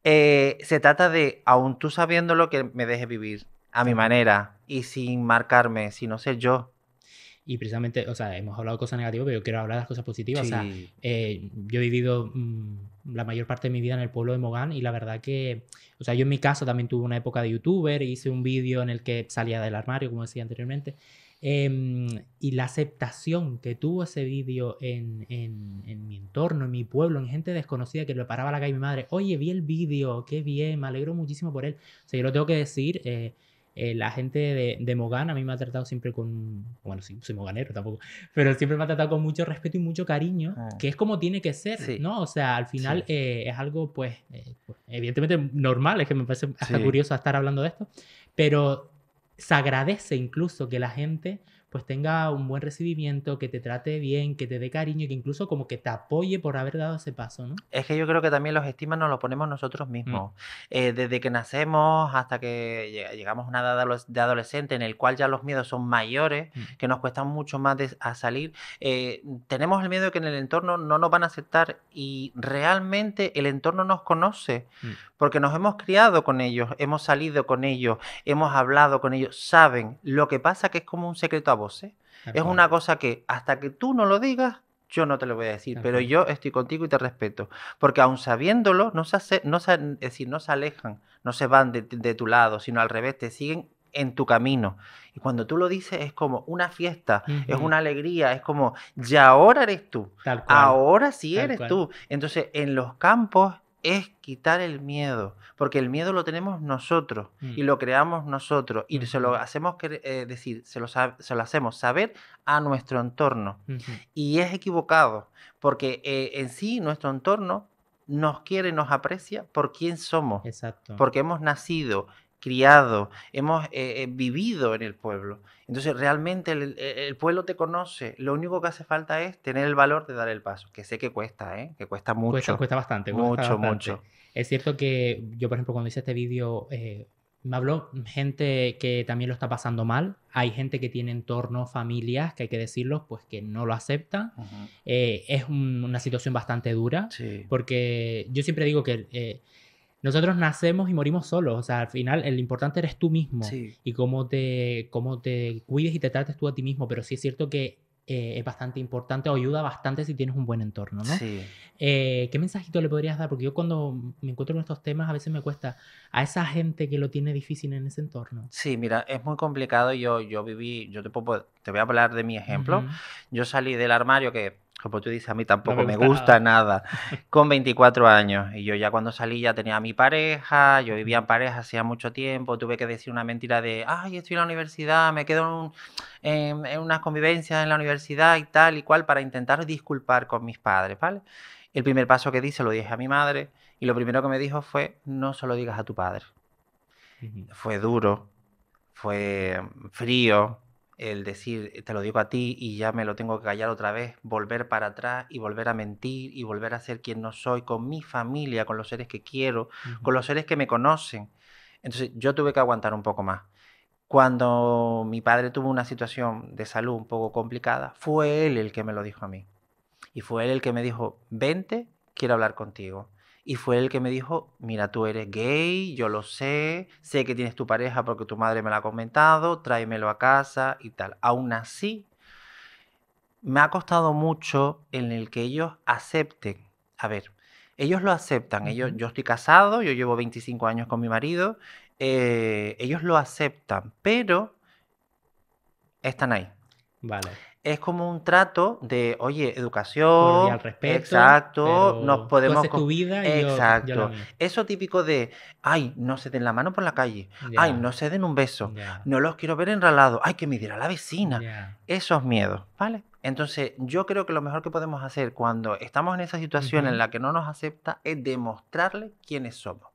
Speaker 2: Eh, se trata de, aun tú lo que me deje vivir a mi manera y sin marcarme,
Speaker 1: no ser yo y precisamente, o sea, hemos hablado de cosas negativas, pero yo quiero hablar de las cosas positivas. O sea, eh, yo he vivido mm, la mayor parte de mi vida en el pueblo de Mogán y la verdad que, o sea, yo en mi caso también tuve una época de youtuber, hice un vídeo en el que salía del armario, como decía anteriormente. Em, y la aceptación que tuvo ese vídeo en, en, en, mi entorno, en mi pueblo, en gente desconocida que le paraba la calle mi madre, oye, vi el vídeo, qué bien, me alegro muchísimo por él. O sea, yo lo tengo que decir, eh, eh, la gente de, de, Mogán a mí me ha tratado siempre con, bueno, sí, soy moganero tampoco, pero siempre me ha tratado con mucho respeto y mucho cariño, ah. que es como tiene que ser, ¿no? O sea, al final eh, es algo, pues, eh, pues, evidentemente normal, es que me parece hasta curioso estar hablando de esto, pero se agradece incluso que la gente pues tenga un buen recibimiento, que te trate bien, que te dé cariño que incluso como que te apoye por haber dado ese paso, ¿no?
Speaker 2: Es que yo creo que también los estimas nos los ponemos nosotros mm. mismos. Eh, desde que nacemos hasta que llegamos a una edad de adolescente en el cual ya los miedos son mayores, mm. que nos cuesta mucho más a salir, eh, tenemos el miedo de que en el entorno no nos van a aceptar y realmente el entorno nos conoce, mm. porque nos hemos criado con ellos, hemos salido con ellos, hemos hablado con ellos, saben. Lo que pasa que es como un secreto a voces. Es una cosa que hasta que tú no lo digas, yo no te lo voy a decir, pero yo estoy contigo y te respeto. Porque aun sabiéndolo, no se, no se, no se alejan, no se van de, tu lado, sino al revés, te siguen en tu camino. Y cuando tú lo dices es como una fiesta, es una alegría, es como, ya ahora eres tú, ahora sí eres tú. Entonces, en los campos es quitar el miedo, porque el miedo lo tenemos nosotros y mm. lo creamos nosotros y se lo hacemos eh, decir, se lo, lo, hacemos saber a nuestro entorno. Y es equivocado, porque eh, en sí nuestro entorno nos quiere, nos aprecia por quién somos, porque hemos nacido criado, hemos eh, eh, vivido en el pueblo. Entonces realmente e, el, pueblo te conoce. Lo único que hace falta es tener el valor de dar el paso, que sé que cuesta, ¿eh? que cuesta
Speaker 1: mucho. Cuesta, bastante. mucho, mucho. Es cierto que yo, por ejemplo, cuando hice este vídeo, eh, me habló gente que también lo está pasando mal. Hay gente que tiene entornos, familias, que hay que decirlo, pues que no lo aceptan. es una situación bastante dura, porque yo siempre digo que nosotros nacemos y morimos solos. O sea, al final, el importante eres tú mismo y cómo te, cómo te cuides y te trates tú a ti mismo. Pero sí es cierto que eh, es bastante importante o ayuda bastante si tienes un buen entorno, ¿no? Sí. Eh, ¿Qué mensajito le podrías dar? Porque yo cuando me encuentro con estos temas a veces me cuesta a esa gente que lo tiene difícil en ese entorno.
Speaker 2: Sí, mira, es muy complicado. Yo, yo viví, yo te, te voy a hablar de mi ejemplo. Yo salí del armario que como tú dices, a mí tampoco me, gusta, nada. Con 24 años. Y yo ya cuando salí ya tenía a mi pareja, yo vivía en pareja hacía mucho tiempo, tuve que decir una mentira de, ay, estoy en la universidad, me quedo en, unas convivencias en la universidad y tal y cual para intentar disculpar con mis padres, ¿vale? El primer paso que di se lo dije a mi madre y lo primero que me dijo fue, no se lo digas a tu padre. Fue duro, fue frío, el decir, te lo digo a ti y ya me lo tengo que callar otra vez, volver para atrás y volver a mentir y volver a ser quien no soy con mi familia, con los seres que quiero, con los seres que me conocen. Entonces yo tuve que aguantar un poco más. Cuando mi padre tuvo una situación de salud un poco complicada, fue él el que me lo dijo a mí. Y fue él el que me dijo, vente, quiero hablar contigo y fue el que me dijo, mira, tú eres gay, yo lo sé, sé que tienes tu pareja porque tu madre me la ha comentado, tráemelo a casa y tal. Aún así, me ha costado mucho en el que ellos acepten. A ver, ellos lo aceptan, ellos, yo estoy casado, yo llevo 25 años con mi marido, eh, ellos lo aceptan, pero están ahí. Vale es como un trato de, oye, educación, al respeto, exacto, nos podemos... tu vida y exacto. Eso típico de, ay, no se den la mano por la calle, ay, no se den un beso, no los quiero ver enralados, ay, que me a la vecina. Esos miedos, ¿vale? Entonces, yo creo que lo mejor que podemos hacer cuando estamos en esa situación en la que no nos acepta es demostrarle quiénes somos.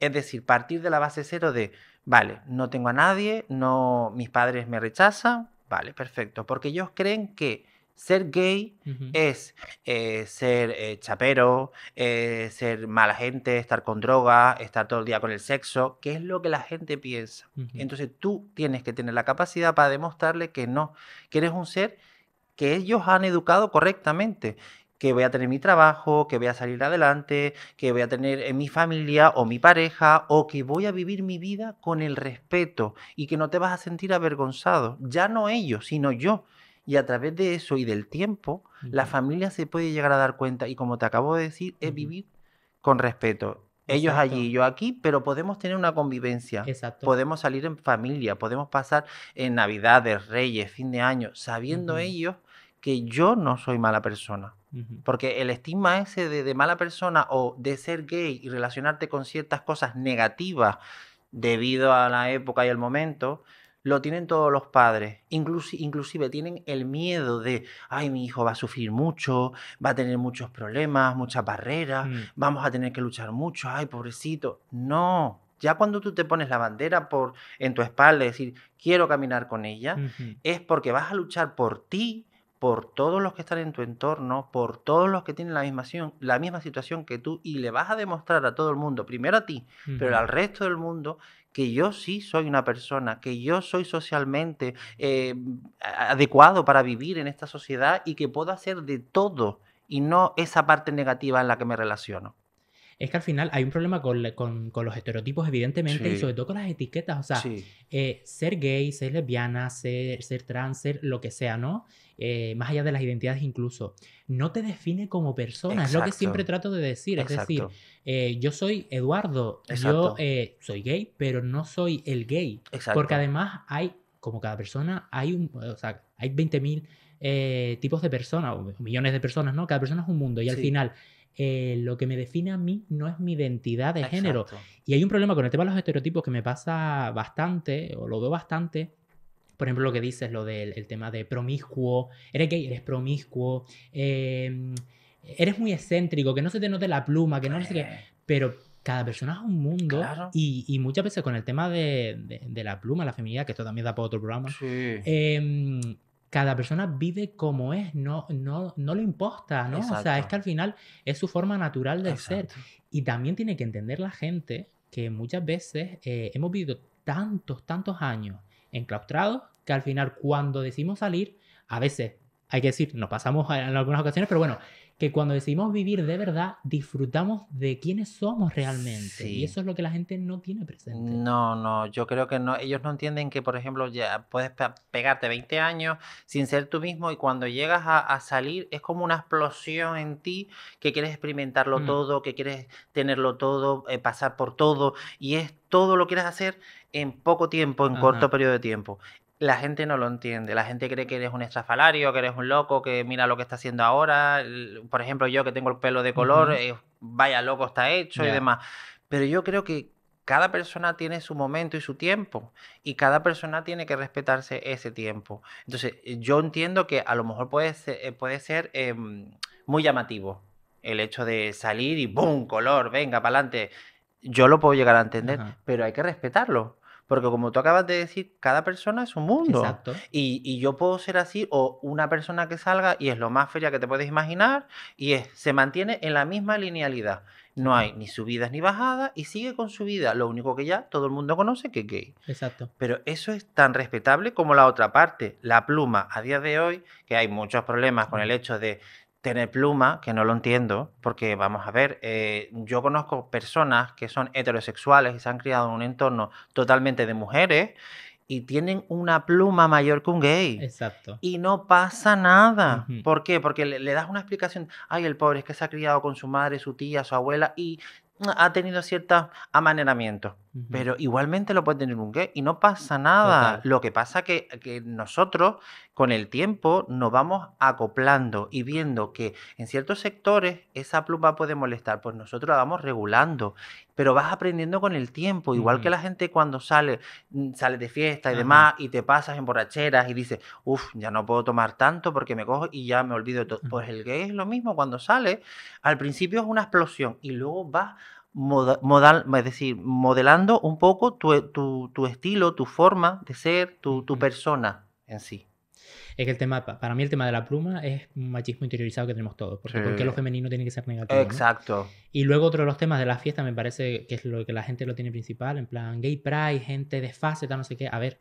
Speaker 2: Es decir, partir de la base cero de, vale, no tengo a nadie, no, mis padres me rechazan, Vale, perfecto. Porque ellos creen que ser gay es eh, ser eh, chapero, eh, ser mala gente, estar con droga, estar todo el día con el sexo, que es lo que la gente piensa. Entonces tú tienes que tener la capacidad para demostrarle que no, que eres un ser que ellos han educado correctamente, que voy a tener mi trabajo, que voy a salir adelante, que voy a tener en eh, mi familia o mi pareja, o que voy a vivir mi vida con el respeto y que no te vas a sentir avergonzado, ya no ellos, sino yo. Y a través de eso y del tiempo, la familia se puede llegar a dar cuenta y como te acabo de decir, es vivir con respeto. Ellos allí allí, yo aquí, pero podemos tener una convivencia. Podemos salir en familia, podemos pasar en eh, Navidades, Reyes, fin de año, sabiendo ellos que yo no soy mala persona porque el estigma ese de, mala persona o de ser gay y relacionarte con ciertas cosas negativas debido a la época y el momento, lo tienen todos los padres. inclusive tienen el miedo de, ay, mi hijo va a sufrir mucho, va a tener muchos problemas, muchas barreras, mm. vamos a tener que luchar mucho, ay, pobrecito. No, ya cuando tú te pones la bandera por, en tu espalda y decir, quiero caminar con ella, es porque vas a luchar por ti por todos los que están en tu entorno, por todos los que tienen la misma, la misma situación que tú y le vas a demostrar a todo el mundo, primero a ti, pero al resto del mundo, que yo sí soy una persona, que yo soy socialmente eh, adecuado para vivir en esta sociedad y que puedo hacer de todo y no esa parte negativa en la que me relaciono
Speaker 1: es que al final hay un problema con, los estereotipos, evidentemente, y sobre todo con las etiquetas. O sea, eh, ser gay, ser lesbiana, ser, ser trans, ser lo que sea, ¿no? Eh, más allá de las identidades incluso, no te define como persona, es lo que siempre trato de decir, es decir, eh, yo soy Eduardo, yo soy gay, pero no soy el gay, porque además hay, como cada persona, hay, un, o hay 20.000 tipos de personas, o millones de personas, ¿no? Cada persona es un mundo y al final eh, lo que me define a mí no es mi identidad de género. Y hay un problema con el tema de los estereotipos que me pasa bastante, o lo veo bastante, por ejemplo, lo que dices, lo del tema de promiscuo, eres gay, eres promiscuo, eh, eres muy excéntrico, que no se te note la pluma, que no, sé qué. Eh. Pero cada persona es un mundo y, muchas veces con el tema de, la pluma, la feminidad, que esto también da para otro programa, sí. Em, cada persona vive como es, no, no, no lo imposta, ¿no? O sea, es que al final es su forma natural de ser. Y también tiene que entender la gente que muchas veces eh, hemos vivido tantos, tantos años enclaustrados que al final cuando decimos salir, a veces hay que decir, nos pasamos en algunas ocasiones, pero bueno, que cuando decidimos vivir de verdad, disfrutamos de quiénes somos realmente. Y eso es lo que la gente no tiene presente.
Speaker 2: No, no, yo creo que no. Ellos no entienden que, por ejemplo, ya puedes pegarte 20 años sin ser tú mismo y cuando llegas a, salir es como una explosión en ti que quieres experimentarlo mm. todo, que quieres tenerlo todo, eh, pasar por todo. Y es todo lo que quieres hacer en poco tiempo, en corto periodo de tiempo la gente no lo entiende. La gente cree que eres un estrafalario, que eres un loco, que mira lo que está haciendo ahora. Por ejemplo, yo que tengo el pelo de color, eh, vaya loco está hecho y demás. Pero yo creo que cada persona tiene su momento y su tiempo y cada persona tiene que respetarse ese tiempo. Entonces, eh, yo entiendo que a lo mejor puede ser, eh, puede ser em, muy llamativo el hecho de salir y ¡boom! color, venga, para adelante. Yo lo puedo llegar a entender, pero hay que respetarlo porque como tú acabas de decir, cada persona es un mundo. Exacto. Y, yo puedo ser así o una persona que salga y es lo más fea que te puedes imaginar y se mantiene en la misma linealidad. No hay ni subidas ni bajadas y sigue con su vida. Lo único que ya todo el mundo conoce que es gay. Exacto. Pero eso es tan respetable como la otra parte. La pluma, a día de hoy, que hay muchos problemas con el hecho de tener pluma, que no lo entiendo, porque vamos a ver, eh, yo conozco personas que son heterosexuales y se han criado en un entorno totalmente de mujeres y tienen una pluma mayor que un gay. Exacto. Y no pasa nada. ¿Por qué? Porque le, das una explicación, ay, el pobre es que se ha criado con su madre, su tía, su abuela y ha tenido ciertos amaneramientos, pero igualmente lo puede tener un gay y no pasa nada. Lo que pasa que, que nosotros con el tiempo nos vamos acoplando y viendo que en ciertos sectores esa pluma puede molestar, pues nosotros la vamos regulando, pero vas aprendiendo con el tiempo, igual que la gente cuando sale, mm, sale de fiesta y demás y te pasas en borracheras y dices, uff, ya no puedo tomar tanto porque me cojo y ya me olvido de todo. Pues el gay es lo mismo cuando sale, al principio es una explosión y luego vas es decir, modelando un poco tu, estilo, tu forma de ser, tu, tu persona en sí.
Speaker 1: Es que el tema, para mí el tema de la pluma es un machismo interiorizado que tenemos todos, porque qué lo femenino tiene que ser negativo? Exacto. Y luego otro de los temas de la fiesta me parece que es lo que la gente lo tiene principal, en plan gay pride, gente desfase, tal, no sé qué. A ver,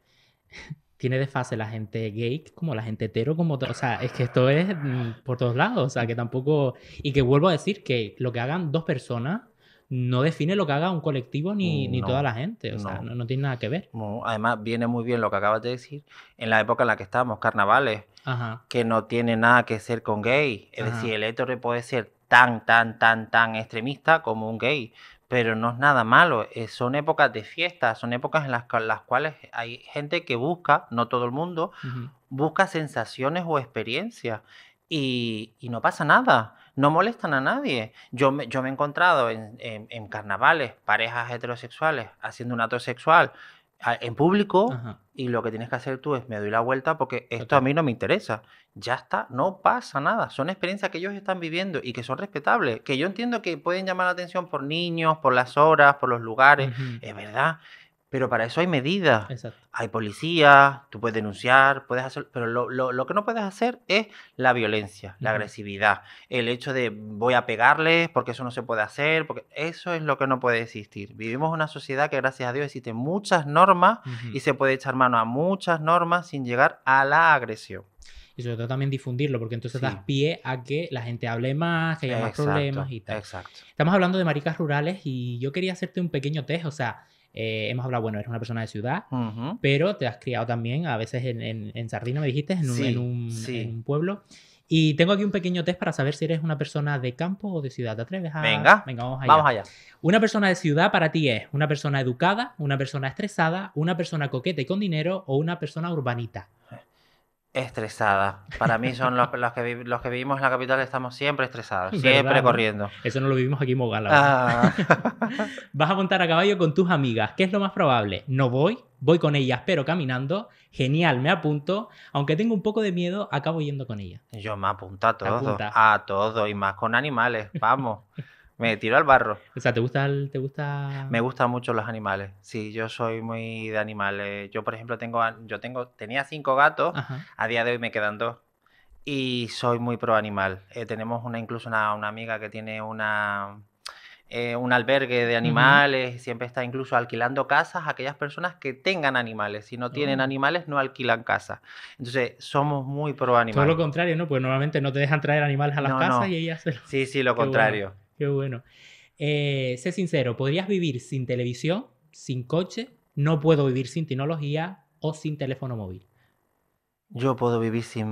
Speaker 1: tiene desfase la gente gay como la gente hetero, como o sea, es que esto es mm, por todos lados, o sea, que tampoco... Y que vuelvo a decir que lo que hagan dos personas no define lo que haga un colectivo ni, toda la gente. O sea, no, tiene nada que ver.
Speaker 2: Además, viene muy bien lo que acabas de decir. En la época en la que estábamos, carnavales, que no tiene nada que ver con gay. Es decir, el hétero puede ser tan, tan, tan, tan extremista como un gay. Pero no es nada malo, eh, son épocas de fiestas, son épocas en las, las cuales hay gente que busca, no todo el mundo, busca sensaciones o experiencias y, y no pasa nada no molestan a nadie. Yo me, he encontrado en, carnavales parejas heterosexuales haciendo un acto sexual en público y lo que tienes que hacer tú es me doy la vuelta porque esto a mí no me interesa. Ya está, no pasa nada. Son experiencias que ellos están viviendo y que son respetables, que yo entiendo que pueden llamar la atención por niños, por las horas, por los lugares, es verdad, pero para eso hay medidas. Hay policía, tú puedes denunciar, puedes hacer. Pero lo, que no puedes hacer es la violencia, la agresividad, el hecho de voy a pegarles porque eso no se puede hacer, porque eso es lo que no puede existir. Vivimos una sociedad que, gracias a Dios, existen muchas normas y se puede echar mano a muchas normas sin llegar a la agresión y sobre todo
Speaker 1: también difundirlo, porque entonces das pie a que la gente hable más, que haya más problemas y tal. Exacto. Estamos hablando de maricas rurales y yo quería hacerte un pequeño test, o sea, eh, hemos hablado, bueno, eres una persona de ciudad, pero te has criado también, a veces en, en, Sardina me dijiste, en un, pueblo. Y tengo aquí un pequeño test para saber si eres una persona de campo o de ciudad. ¿Te atreves a.? Venga, Venga vamos, allá. vamos allá. Una persona de ciudad para ti es una persona educada, una persona estresada, una persona coqueta y con dinero o una persona urbanita. Eh,
Speaker 2: Estresada, Para mí son los, que, vivimos en la capital, estamos siempre estresados, siempre corriendo.
Speaker 1: Eso no lo vivimos aquí en Mogala. Ah. Vas a montar a caballo con tus amigas. ¿Qué es lo más probable? No voy, voy con ellas, pero caminando. Genial, me apunto. Aunque tengo un poco de miedo, acabo yendo con ellas.
Speaker 2: Yo me apunto a todo, a todo y más con animales, vamos. Me tiro al barro.
Speaker 1: O sea, ¿te gusta, te gusta?
Speaker 2: Me gustan mucho los animales. Sí, yo soy muy de animales. Yo, por ejemplo, tengo, yo tengo, tenía cinco gatos. A día de hoy me quedan dos. Y soy muy pro animal. Eh, tenemos una, incluso una, amiga que tiene una, eh, un albergue de animales. Siempre está incluso alquilando casas a aquellas personas que tengan animales. Si no tienen oh. animales, no alquilan casas. Entonces, somos muy pro animal. Todo lo
Speaker 1: contrario, ¿no? Pues normalmente no te dejan traer animales a las casas y ellas se
Speaker 2: Sí, sí, lo contrario.
Speaker 1: Qué bueno. Eh, sé sincero, ¿podrías vivir sin televisión, sin coche? No puedo vivir sin tecnología o sin teléfono móvil.
Speaker 2: Yo puedo vivir sin,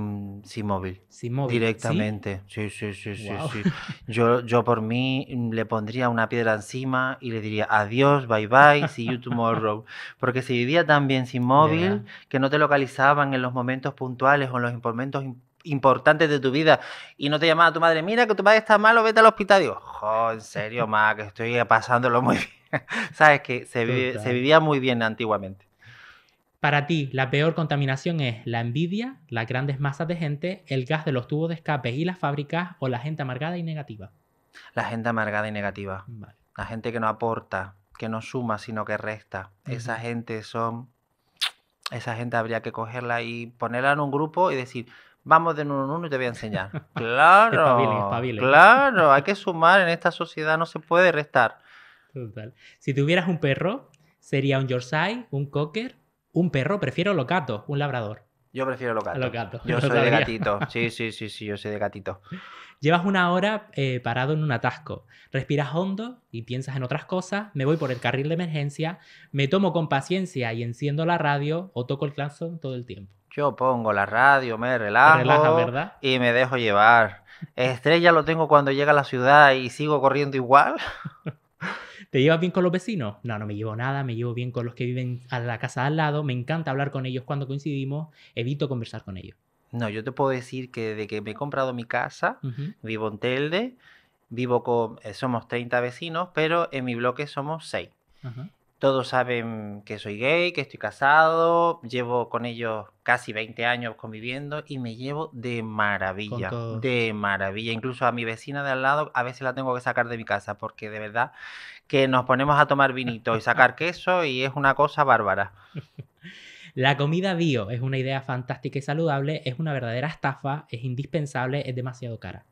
Speaker 2: móvil. Sin móvil. Directamente. Sí, sí, sí, sí, sí, Yo, yo por mí mm, le pondría una piedra encima y le diría adiós, bye bye, see you tomorrow. Porque si vivía tan bien sin móvil, que no te localizaban en los momentos puntuales o en los momentos importantes de tu vida y no te llamaba tu madre, mira que tu padre está malo, vete al hospital. Digo, jo, en serio, ma, que estoy pasándolo muy bien. Sabes que se, vivía muy bien antiguamente.
Speaker 1: Para ti, la peor contaminación es la envidia, las grandes masas de gente, el gas de los tubos de escape y las fábricas o la gente amargada y negativa. La gente amargada y negativa.
Speaker 2: La gente que no aporta, que no suma, sino que resta. Esa gente son... Esa gente habría que cogerla y ponerla en un grupo y decir, Vamos de uno en uno y te voy a enseñar. Claro, claro, hay que sumar en esta sociedad, no se puede
Speaker 1: restar. Total. Si tuvieras un perro, sería un Yorkshire, un Cocker, un perro, prefiero los gatos, un labrador. Yo prefiero los gatos. Los gatos. Yo soy de gatito. Sí, sí, sí, sí, yo soy de gatito. Llevas una hora eh, parado en un atasco. Respiras hondo y piensas en otras cosas. Me voy por el carril de emergencia. Me tomo con paciencia y enciendo la radio o toco el claxon todo el tiempo. Yo pongo la radio, me relajo
Speaker 2: y me dejo llevar. Estrella lo tengo cuando llega a la ciudad y sigo corriendo igual.
Speaker 1: ¿Te llevas bien con los vecinos? No, no me llevo nada, me llevo bien con los que viven a la casa al lado, me encanta hablar con ellos cuando coincidimos, evito conversar con ellos.
Speaker 2: No, yo te puedo decir que desde que me he comprado mi casa, vivo en Telde, vivo con, eh, somos 30 vecinos, pero en mi bloque somos 6. Todos saben que soy gay, que estoy casado, llevo con ellos casi 20 años conviviendo y me llevo de maravilla, de maravilla. Incluso a mi vecina de al lado a veces la tengo que sacar de mi casa porque de verdad que nos ponemos a tomar vinito y sacar queso y es una cosa bárbara.
Speaker 1: La comida bio es una idea fantástica y saludable, es una verdadera estafa, es indispensable, es demasiado cara.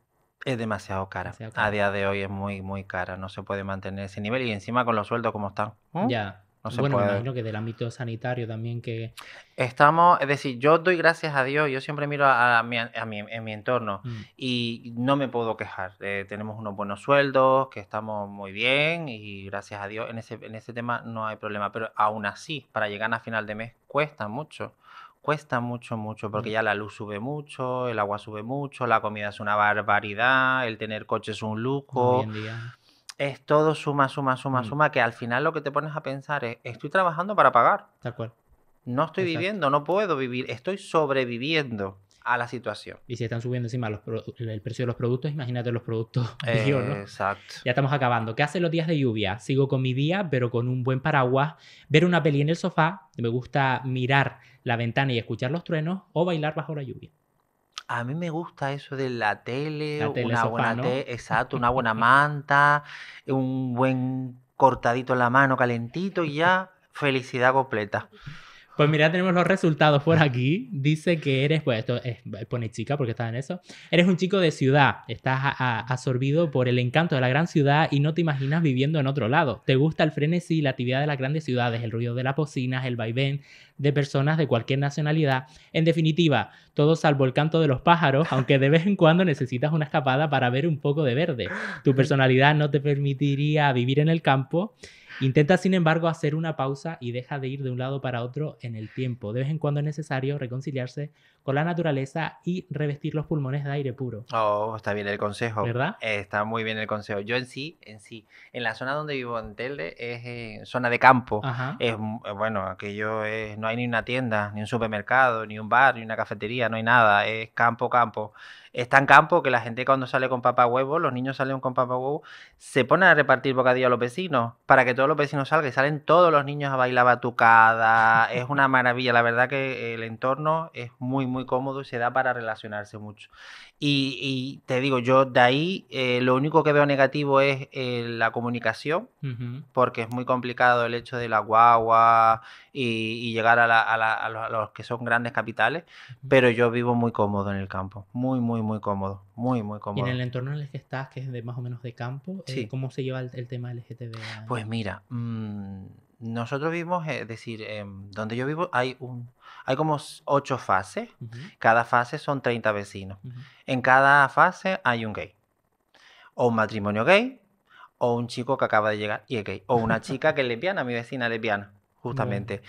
Speaker 2: Es demasiado cara. A día de hoy es muy, muy cara. No se puede mantener ese nivel y encima con los sueldos como están.
Speaker 1: ¿Mm? Ya. No se bueno, imagino que del ámbito sanitario
Speaker 2: también que... Estamos, es decir, yo doy gracias a Dios, yo siempre miro a, mi, en mi entorno mm. y no me puedo quejar. Eh, tenemos unos buenos sueldos, que estamos muy bien y gracias a Dios en ese, en ese tema no hay problema. Pero aún así, para llegar a final de mes cuesta mucho cuesta mucho, mucho, porque mm. ya la luz sube mucho, el agua sube mucho, la comida es una barbaridad, el tener coche es un lujo. Es todo suma, suma, suma, mm. suma, que al final lo que te pones a pensar es, estoy trabajando para pagar. No estoy viviendo, no puedo vivir, estoy sobreviviendo a la situación.
Speaker 1: Y si están subiendo encima los el precio de los productos, imagínate los productos. Exacto. Ya estamos acabando. ¿Qué hacen los días de lluvia? Sigo con mi día, pero con un buen paraguas, ver una peli en el sofá, me gusta mirar la ventana y escuchar los truenos o bailar bajo la lluvia. A mí me
Speaker 2: gusta eso de la tele, una buena exacto, una buena
Speaker 1: manta, un buen
Speaker 2: cortadito en la mano, calentito y ya felicidad completa.
Speaker 1: Pues mira, tenemos los resultados por aquí. Dice que eres, pues esto es, pone chica porque estás en eso. Eres un chico de ciudad, estás absorbido por el encanto de la gran ciudad y no te imaginas viviendo en otro lado. Te gusta el frenesí, la actividad de las grandes ciudades, el ruido de las bocinas, el vaivén de personas de cualquier nacionalidad. En definitiva, todo salvo el canto de los pájaros, aunque de vez en cuando necesitas una escapada para ver un poco de verde. Tu personalidad no te permitiría vivir en el campo Intenta, sin embargo, hacer una pausa y deja de ir de un lado para otro en el tiempo. De vez en cuando es necesario reconciliarse con la naturaleza y revestir los pulmones de aire puro.
Speaker 2: Oh, está bien el consejo. ¿Verdad? está muy bien el consejo. Yo en sí, en sí, en la zona donde vivo en Telde es zona de campo. Es, eh, bueno, aquello es, no hay ni una tienda, ni un supermercado, ni un bar, ni una cafetería, no hay nada. Es campo, campo. Es tan campo que la gente cuando sale con papá huevo, los niños salen con papá huevo, se ponen a repartir bocadillo a los vecinos para que todos los vecinos salgan. y Salen todos los niños a bailar batucada. es una maravilla. La verdad que el entorno es muy muy cómodo y se da para relacionarse mucho. Y, te digo, yo de ahí eh, lo único que veo negativo es eh, la comunicación, porque es muy complicado el hecho de la guagua y, llegar a, los, que son grandes capitales, pero yo vivo muy cómodo en el campo, muy, muy, muy cómodo, muy, muy cómodo. Y en el
Speaker 1: entorno en el que estás, que es de más o menos de campo, eh, ¿cómo se lleva el, tema LGTB? Pues mira,
Speaker 2: mm, nosotros vivimos, es decir, em, donde yo vivo hay un hay como ocho fases. Cada fase son 30 vecinos. En cada fase hay un gay. O un matrimonio gay, o un chico que acaba de llegar y es gay. O una chica que es lesbiana, mi vecina lesbiana, justamente.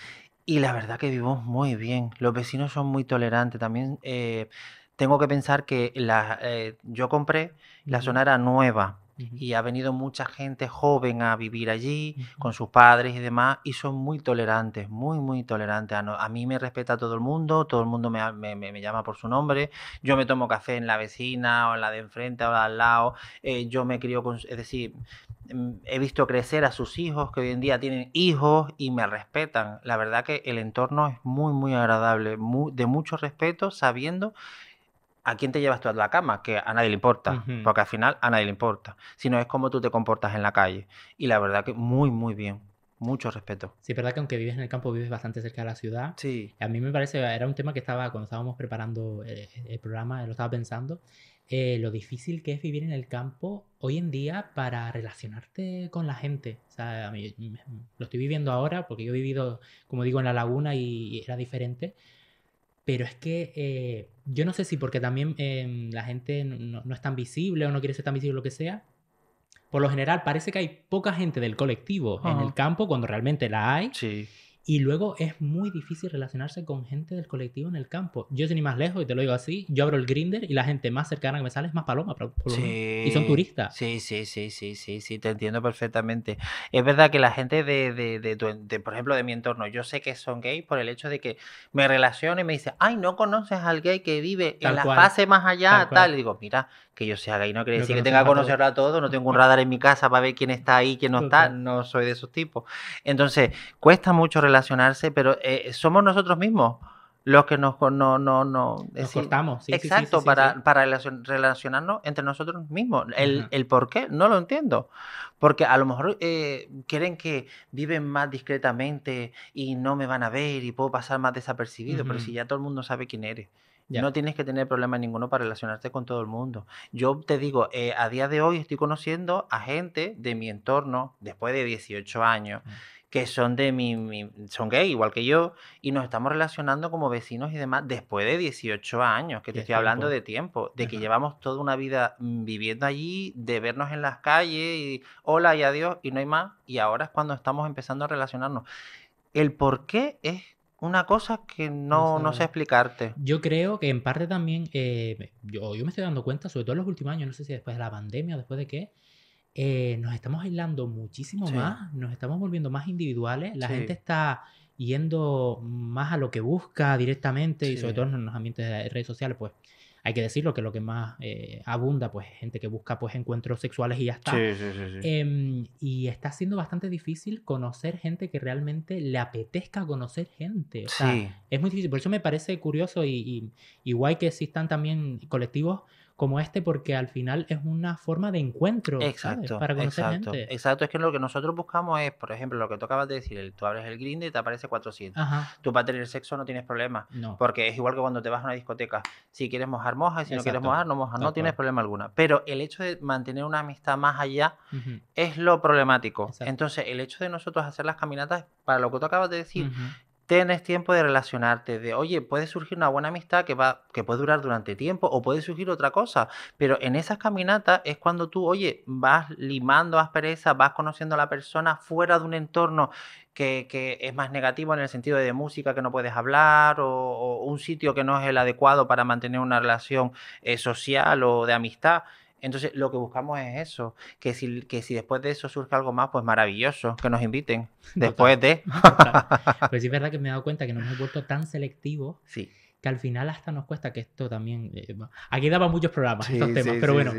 Speaker 2: Y la verdad que vivimos muy bien. Los vecinos son muy tolerantes. También eh, tengo que pensar que la, eh, yo compré, la zona era nueva y ha venido mucha gente joven a vivir allí con sus padres y demás y son muy tolerantes, muy, muy tolerantes. A, mí me respeta todo el mundo, todo el mundo me, llama por su nombre, yo me tomo café en la vecina o en la de enfrente o al lado, eh, yo me crío con... Es decir, mm, he visto crecer a sus hijos que hoy en día tienen hijos y me respetan. La verdad que el entorno es muy, muy agradable, de mucho respeto, sabiendo ¿a quién te llevas tú a la cama? Que a nadie le importa, porque al final a nadie le importa, sino es cómo tú te comportas en la calle.
Speaker 1: Y la verdad que muy, muy bien. Mucho respeto. Sí, es verdad que aunque vives en el campo, vives bastante cerca de la ciudad. Sí. A mí me parece, era un tema que estaba, cuando estábamos preparando eh, el, programa, lo estaba pensando, eh, lo difícil que es vivir en el campo hoy en día para relacionarte con la gente. O sea, a lo estoy viviendo ahora porque yo he vivido, como digo, en la laguna y era diferente, pero es que eh, yo no sé si porque también em, la gente no, es tan visible o no quiere ser tan visible, lo que sea. Por lo general, parece que hay poca gente del colectivo en el campo cuando realmente la hay. Sí. Y luego es muy difícil relacionarse con gente del colectivo en el campo. Yo soy ni más lejos, y te lo digo así, yo abro el grinder y la gente más cercana que me sale es más paloma, y son
Speaker 2: turistas. Sí, sí, sí, sí, sí, sí, te entiendo perfectamente. Es verdad que la gente de, de, de, de, por ejemplo, de mi entorno, yo sé que son gays por el hecho de que me relacione y me dice, ay, no conoces al gay que vive en la fase más allá, tal. Y digo, mira, que yo sea gay no quiere decir que tenga que conocerlo a todo no tengo un radar en mi casa para ver quién está ahí, quién no está, no soy de esos tipos. Entonces, cuesta mucho relacionarse relacionarse, pero eh, somos nosotros mismos los que nos no no no nos cortamos exacto para para relacionarnos entre nosotros mismos el, por qué no lo entiendo porque a lo mejor eh, quieren que viven más discretamente y no me van a ver y puedo pasar más desapercibido pero si ya todo el mundo sabe quién eres ya. No tienes que tener problema ninguno para relacionarte con todo el mundo. Yo te digo, eh, a día de hoy estoy conociendo a gente de mi entorno, después de 18 años, que son de mi, son gay igual que yo y nos estamos relacionando como vecinos y demás después de 18 años, que te estoy hablando de tiempo, de que llevamos toda una vida mm, viviendo allí, de vernos en las calles y hola y adiós y no hay más y ahora es cuando estamos empezando a relacionarnos. El por qué es
Speaker 1: una cosa que
Speaker 2: no, sé explicarte.
Speaker 1: Yo creo que en parte también, eh, yo, yo me estoy dando cuenta, sobre todo en los últimos años, no sé si después de la pandemia, o después de qué, eh, nos estamos aislando muchísimo más, nos estamos volviendo más individuales, la gente está yendo más a lo que busca directamente y sobre todo en los ambientes de redes sociales, pues hay que decirlo que lo que más eh, abunda, pues gente que busca pues encuentros sexuales y ya está. Em, y está siendo bastante difícil conocer gente que realmente le apetezca conocer gente. O sea, es muy difícil. Por eso me parece curioso y, igual y guay que existan también colectivos como este, porque al final es una forma de encuentro exacto, para conocer exacto, gente. Exacto,
Speaker 2: es que lo que nosotros buscamos es, por ejemplo, lo que tú acabas de decir, tú abres el grind y te aparece 400. Ajá. Tú para tener sexo no tienes problema, no. porque es igual que cuando te vas a una discoteca. Si quieres mojar, mojas, si no quieres mojar, no moja, no tienes problema alguna. Pero el hecho de mantener una amistad más allá es lo problemático. Entonces, el hecho de nosotros hacer las caminatas, para lo que tú acabas de decir, tienes tiempo de relacionarte, de, oye, puede surgir una buena amistad que, va, que puede durar durante tiempo o puede surgir otra cosa, pero en esas caminatas es cuando tú, oye, vas limando aspereza vas conociendo a la persona fuera de un entorno que, es más negativo en el sentido de música que no puedes hablar o, un sitio que no es el adecuado para mantener una relación eh, social o de amistad. Entonces, lo que buscamos es eso, que si, que si después de eso surge algo más, pues maravilloso, que nos inviten.
Speaker 1: Después de... Pero sí es verdad que me he dado cuenta que no me he vuelto tan selectivo. Sí que al final hasta nos cuesta que esto también... Eh, aquí daba muchos programas estos temas, pero bueno,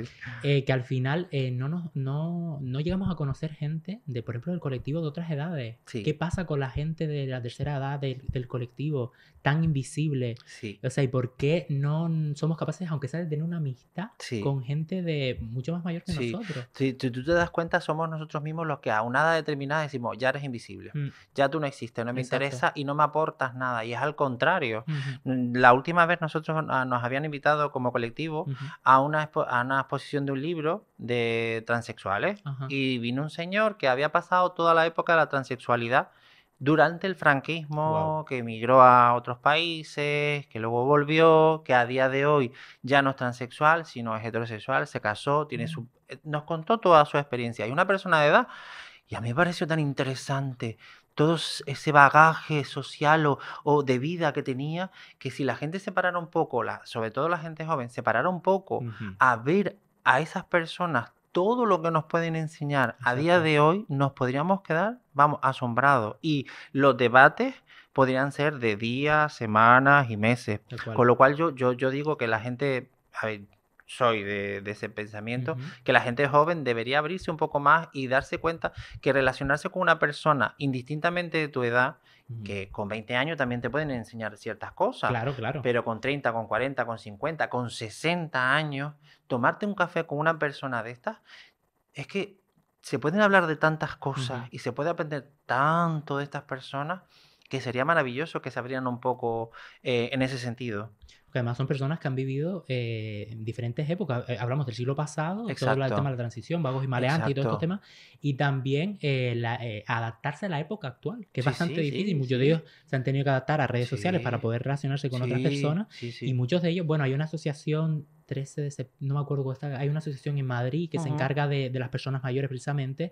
Speaker 1: eh, que al final eh, no, no, no llegamos a conocer gente de, por ejemplo, del colectivo de otras edades. ¿Qué pasa con la gente de la tercera edad del, colectivo tan invisible? O sea, ¿y por qué no somos capaces, aunque sea de tener una amistad con gente de mucho más mayor que nosotros?
Speaker 2: Si tú te das cuenta, somos nosotros mismos los que a una edad determinada decimos, ya eres invisible, mm. ya tú no existes, no me interesa y no me aportas nada. Y es al contrario la última vez nosotros nos habían invitado como colectivo a, una exposición de un libro de transexuales y vino un señor que había pasado toda la época de la transexualidad durante el franquismo, que emigró a otros países, que luego volvió, que a día de hoy ya no es transexual, sino es heterosexual, se casó, tiene su... Eh, nos contó toda su experiencia. Y una persona de edad, y a mí me pareció tan interesante, todo ese bagaje social o, de vida que tenía, que si la gente se parara un poco, la, sobre todo la gente joven, se parara un poco a ver a esas personas todo lo que nos pueden enseñar a día de hoy, nos podríamos quedar, vamos, asombrados. Y los debates podrían ser de días, semanas y meses. Con lo cual yo, yo, yo digo que la gente, soy de, ese pensamiento, que la gente joven debería abrirse un poco más y darse cuenta que relacionarse con una persona indistintamente de tu edad, que con 20 años también te pueden enseñar ciertas cosas, claro, claro. pero con 30, con 40, con 50, con 60 años, tomarte un café con una persona de estas, es que se pueden hablar de tantas cosas y se puede aprender tanto de estas personas que sería maravilloso que se abrieran un poco eh, en ese sentido
Speaker 1: que además son personas que han vivido eh, diferentes épocas. Eh, hablamos del siglo pasado, todo el tema de la transición, vagos y maleantes y todos estos temas, y también eh, adaptarse a la época actual, que es bastante difícil. muchos de ellos se han tenido que adaptar a redes sociales para poder relacionarse con otras personas, y muchos de ellos, bueno, hay una asociación 13 de septiembre, no me acuerdo cuál está, hay una asociación en Madrid que se encarga de, las personas mayores precisamente,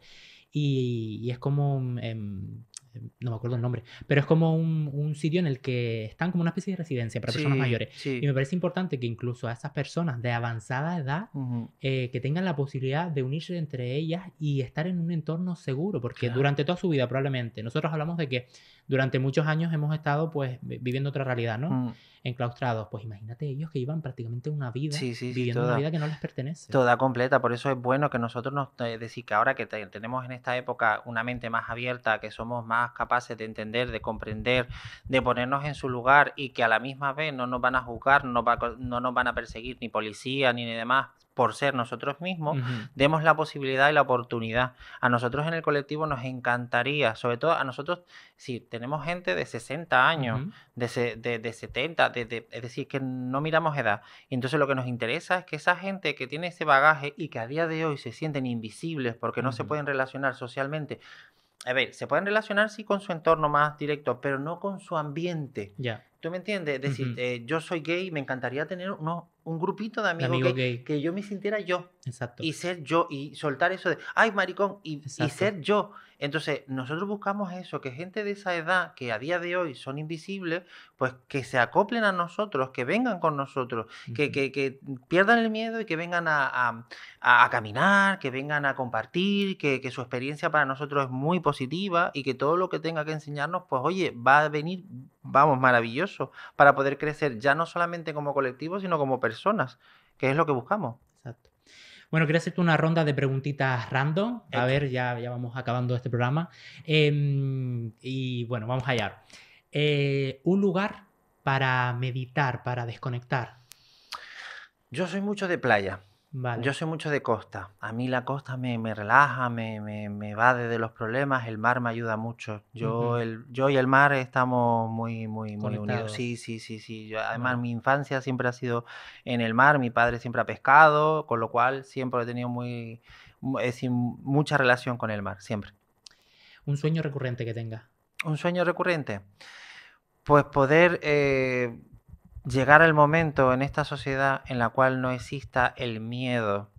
Speaker 1: y, y es como mm, em, no me acuerdo el nombre, pero es como un, sitio en el que están como una especie de residencia para personas mayores. Y me parece importante que incluso a esas personas de avanzada edad eh, que tengan la posibilidad de unirse entre ellas y estar en un entorno seguro, porque durante toda su vida probablemente, nosotros hablamos de que durante muchos años hemos estado pues viviendo otra realidad, ¿no? enclaustrados. Pues imagínate ellos que iban prácticamente una vida viviendo una vida que no les pertenece.
Speaker 2: Toda completa, por eso es bueno que nosotros nos eh, decimos que ahora que tenemos en esta época una mente más abierta, que somos más capaces de entender, de comprender, de ponernos en su lugar y que a la misma vez no nos van a juzgar, no, no nos van a perseguir ni policía ni demás, por ser nosotros mismos, demos la posibilidad y la oportunidad. A nosotros en el colectivo nos encantaría, sobre todo a nosotros, si tenemos gente de 60 años, de, 70, es decir, que no miramos edad. Y entonces lo que nos interesa es que esa gente que tiene ese bagaje y que a día de hoy se sienten invisibles porque no se pueden relacionar socialmente, a ver, se pueden relacionar sí con su entorno más directo, pero no con su ambiente. ya ¿Tú me entiendes? Es decir, eh, yo soy gay, me encantaría tener uno, un grupito de amigos amigo que yo me sintiera yo. Exacto. Y ser yo, y soltar eso de, ay, maricón, y, ser yo. Entonces, nosotros buscamos eso, que gente de esa edad, que a día de hoy son invisibles, pues que se acoplen a nosotros, que vengan con nosotros, que, pierdan el miedo y que vengan a, caminar, que vengan a compartir, que, que, su experiencia para nosotros es muy positiva y que todo lo que tenga que enseñarnos, pues oye, va a venir vamos, maravilloso, para poder crecer ya no solamente como colectivo, sino como personas, que es lo que buscamos. Exacto.
Speaker 1: Bueno, quería hacerte una ronda de preguntitas random. A ver, ya, ya vamos acabando este programa. Em, y bueno, vamos allá. Eh, un lugar para meditar, para desconectar. Yo soy mucho de playa. Yo
Speaker 2: soy mucho de costa. A mí la costa me, relaja, me, me, me, va desde los problemas. El mar me ayuda mucho. Yo, yo y el mar estamos muy, muy, unidos. Sí, sí, sí, sí. además, mi infancia siempre ha sido en el mar. Mi padre siempre ha pescado, con lo cual siempre he tenido muy, mucha relación con el mar,
Speaker 1: siempre. ¿Un sueño recurrente que tenga?
Speaker 2: ¿Un sueño recurrente? Pues poder. Eh, Llegar el momento en esta sociedad en la cual no exista el miedo.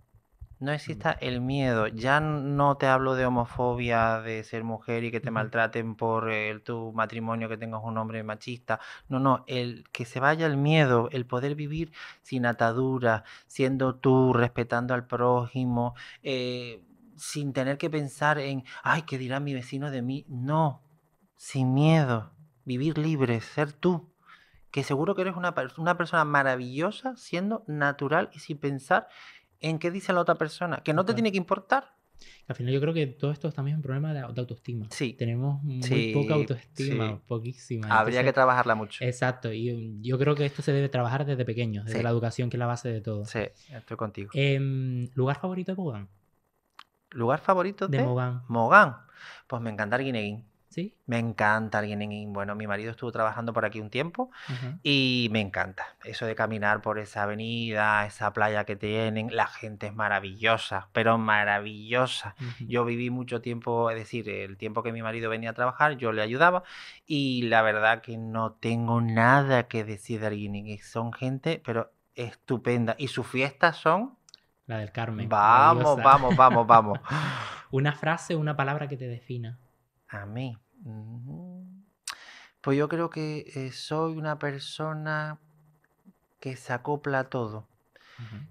Speaker 2: No exista el miedo. Ya no te hablo de homofobia, de ser mujer y que te maltraten por eh, tu matrimonio, que tengas un hombre machista. No, no, el que se vaya el miedo, el poder vivir sin atadura, siendo tú, respetando al prójimo, eh, sin tener que pensar en, ay, ¿qué dirá mi vecino de mí? No, sin miedo, vivir libre, ser tú que seguro que eres una, una persona maravillosa siendo natural y sin pensar en qué dice la otra persona, que no te tiene que importar.
Speaker 1: Al final yo creo que todo esto también es un problema de, autoestima. Sí. Tenemos muy poca autoestima, poquísima. Habría que trabajarla mucho. Exacto, y um, yo creo que esto se debe trabajar desde pequeño, desde la educación, que es la base de todo. Sí, estoy contigo. Em, ¿Lugar favorito de Mogán?
Speaker 2: ¿Lugar favorito de, Mogán? Mogán. Pues me encanta el guineguín. Me encanta alguien Bueno, mi marido estuvo trabajando por aquí un tiempo y me encanta. Eso de caminar por esa avenida, esa playa que tienen, la gente es maravillosa, pero maravillosa. Yo viví mucho tiempo, es decir, el tiempo que mi marido venía a trabajar, yo le ayudaba y la verdad que no tengo nada que decir de alguien. Son gente, pero estupenda. Y sus fiestas son... La del Carmen. Vamos, vamos, vamos, vamos.
Speaker 1: una frase, una palabra que te defina. A mí.
Speaker 2: Pues yo creo que eh, soy una persona que se acopla a todo,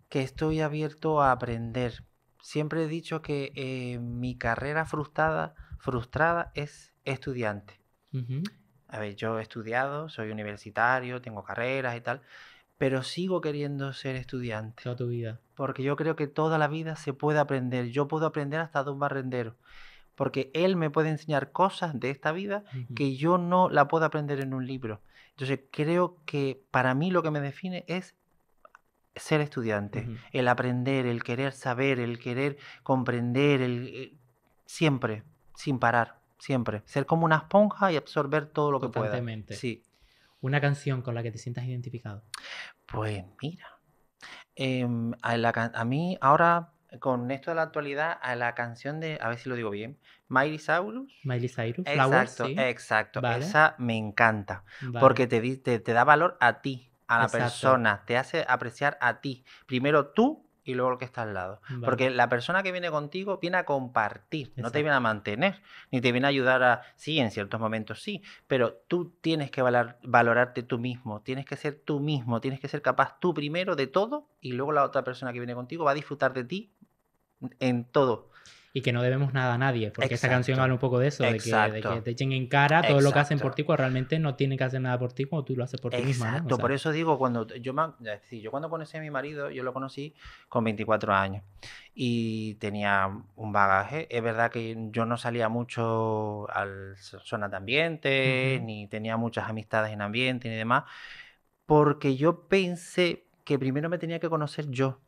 Speaker 2: que estoy abierto a aprender. Siempre he dicho que eh, mi carrera frustrada, frustrada es estudiante. A ver, yo he estudiado, soy universitario, tengo carreras y tal, pero sigo queriendo ser estudiante. Toda tu vida. Porque yo creo que toda la vida se puede aprender. Yo puedo aprender hasta de un barrendero porque él me puede enseñar cosas de esta vida que yo no la puedo aprender en un libro. Entonces creo que para mí lo que me define es ser estudiante, el aprender, el querer saber, el querer comprender, el, eh, siempre, sin parar, siempre, ser como una esponja y absorber todo lo que pueda. Sí.
Speaker 1: Una canción con la que te sientas identificado. Pues
Speaker 2: mira, em, a mí ahora con esto de la actualidad a la canción de, a ver si lo digo bien, Miley Cyrus. Miley Cyrus, Exacto, exacto. Esa me encanta. Porque te, te, da valor a ti, a la persona, te hace apreciar a ti. Primero tú y luego el que está al lado. Porque la persona que viene contigo viene a compartir, no te viene a mantener, ni te viene a ayudar a, sí, en ciertos momentos sí, pero tú tienes que valorarte tú mismo, tienes que ser tú mismo, tienes que ser capaz tú primero de todo y luego la otra persona que viene contigo va a disfrutar de ti en todo
Speaker 1: y que no debemos nada a nadie, porque esta canción habla un poco de eso, de que, te echen en cara todo lo que hacen por ti, cuando realmente no tienen que hacer nada por ti cuando tú lo haces por ti Exacto. por eso
Speaker 2: digo, cuando yo, cuando conocí a mi marido, yo lo conocí con 24 años y tenía un bagaje. Es verdad que yo no salía mucho al zona de ambiente, ni tenía muchas amistades en ambiente ni demás, porque yo pensé que primero me tenía que conocer yo,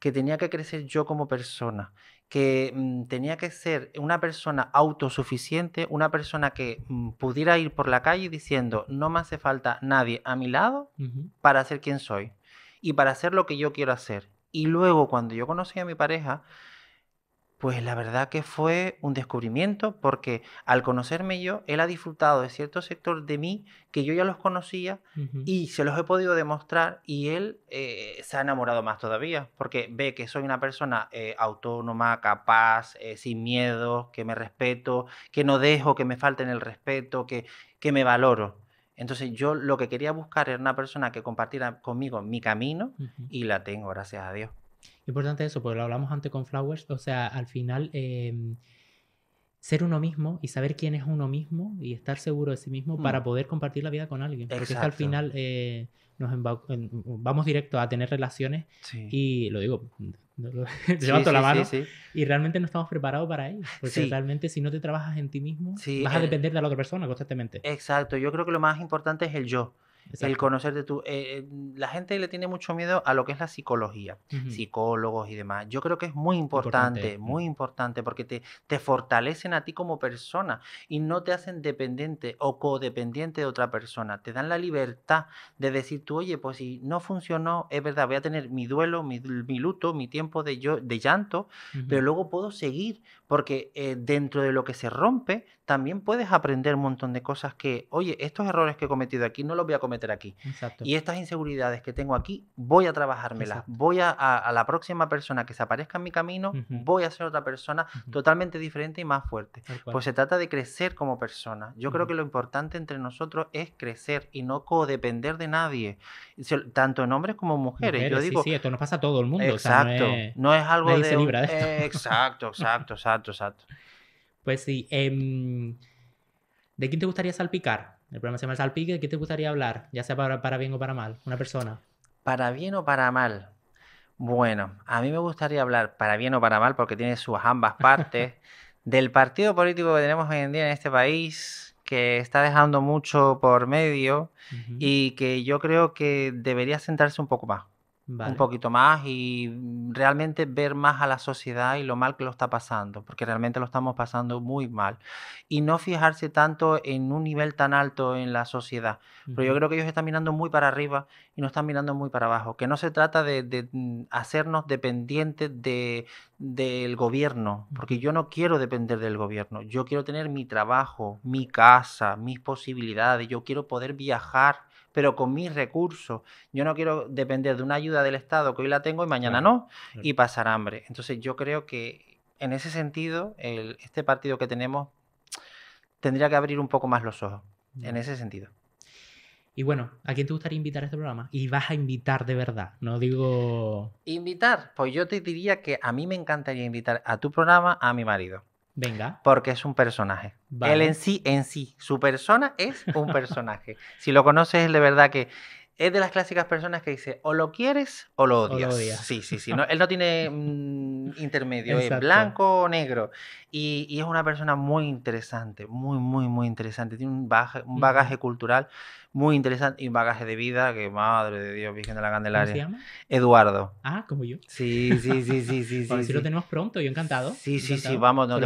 Speaker 2: que tenía que crecer yo como persona que mm, tenía que ser una persona autosuficiente, una persona que mm, pudiera ir por la calle diciendo, no me hace falta nadie a mi lado para ser quien soy y para hacer lo que yo quiero hacer. Y luego cuando yo conocí a mi pareja, pues la verdad que fue un descubrimiento porque al conocerme yo, él ha disfrutado de cierto sector de mí que yo ya los conocía y se los he podido demostrar y él eh, se ha enamorado más todavía porque ve que soy una persona eh, autónoma, capaz, eh, sin miedo, que me respeto, que no dejo que me falten el respeto, que, me valoro. Entonces yo lo que quería buscar era una persona que compartiera conmigo mi camino y la tengo, gracias a Dios
Speaker 1: importante eso, porque lo hablamos antes con Flowers, o sea, al final em, ser uno mismo y saber quién es uno mismo y estar seguro de sí mismo hmm. para poder compartir la vida con alguien. Porque es que al final eh, nos vamos directo a tener relaciones y lo digo, levanto la mano y realmente no estamos preparados para ello. Porque realmente si no te trabajas en ti mismo, vas a depender de la otra persona constantemente.
Speaker 2: Exacto, yo creo que lo más importante es el yo el conocerte tú. Eh, eh, la gente le tiene mucho miedo a lo que es la psicología, psicólogos y demás. Yo creo que es muy importante, muy importante, porque te, te, fortalecen a ti como persona y no te hacen dependiente o codependiente de otra persona. Te dan la libertad de decir tú, oye, pues si no funcionó, es verdad, voy a tener mi duelo, mi, luto, mi tiempo de, de llanto, pero luego puedo seguir, porque eh, dentro de lo que se rompe, también puedes aprender un montón de cosas que, oye, estos errores que he cometido aquí no los voy a cometer aquí. Y estas inseguridades que tengo aquí, voy a trabajármelas. Voy a, la próxima persona que se aparezca en mi camino, voy a ser otra persona totalmente diferente y más fuerte. Pues se trata de crecer como persona. Yo creo que lo importante entre nosotros es crecer y no codepender de nadie, tanto en hombres como mujeres. sí, sí,
Speaker 1: esto nos pasa a todo el mundo. Exacto. no, es, algo de... exacto, exacto, exacto, exacto. Pues sí. Em, ¿De quién te gustaría salpicar? El programa se llama Salpique. ¿De quién te gustaría hablar? Ya sea para, bien o para mal. Una persona.
Speaker 2: Para bien o para mal. Bueno, a mí me gustaría hablar, para bien o para mal, porque tiene sus ambas partes, del partido político que tenemos hoy en día en este país, que está dejando mucho por medio y que yo creo que debería centrarse un poco más un poquito más y mm, realmente ver más a la sociedad y lo mal que lo está pasando, porque realmente lo estamos pasando muy mal. Y no fijarse tanto en un nivel tan alto en la sociedad, pero yo creo que ellos están mirando muy para arriba y no están mirando muy para abajo, que no se trata de mm, hacernos dependientes de, del gobierno, porque yo no quiero depender del gobierno, yo quiero tener mi trabajo, mi casa, mis posibilidades, yo quiero poder viajar, pero con mis recursos, yo no quiero depender de una ayuda del Estado que hoy la tengo y mañana no, y pasar hambre. Entonces yo creo que en ese sentido, este partido que tenemos tendría que abrir un poco más los ojos, en ese sentido.
Speaker 1: Y bueno, ¿a quién te gustaría invitar a este programa? Y vas a invitar de verdad, no digo...
Speaker 2: Invitar, pues yo te diría que a mí me encantaría invitar a tu programa a mi marido. Venga. Porque es un personaje. Él en sí, en sí, su persona es un personaje. si lo conoces, es de verdad que es de las clásicas personas que dice o lo quieres o lo odias. Sí, sí, sí. él no tiene mm, intermedio, es blanco o negro. Y, es una persona muy interesante, muy, muy, muy interesante. Tiene un bagaje, cultural muy interesante y bagaje de vida, que madre de Dios, Virgen de la Candelaria. ¿Cómo se llama? Eduardo. Ah, como yo. Sí, sí, sí, sí, sí. sí, lo tenemos
Speaker 1: pronto, yo encantado. Sí, sí, sí, vamos, no, te,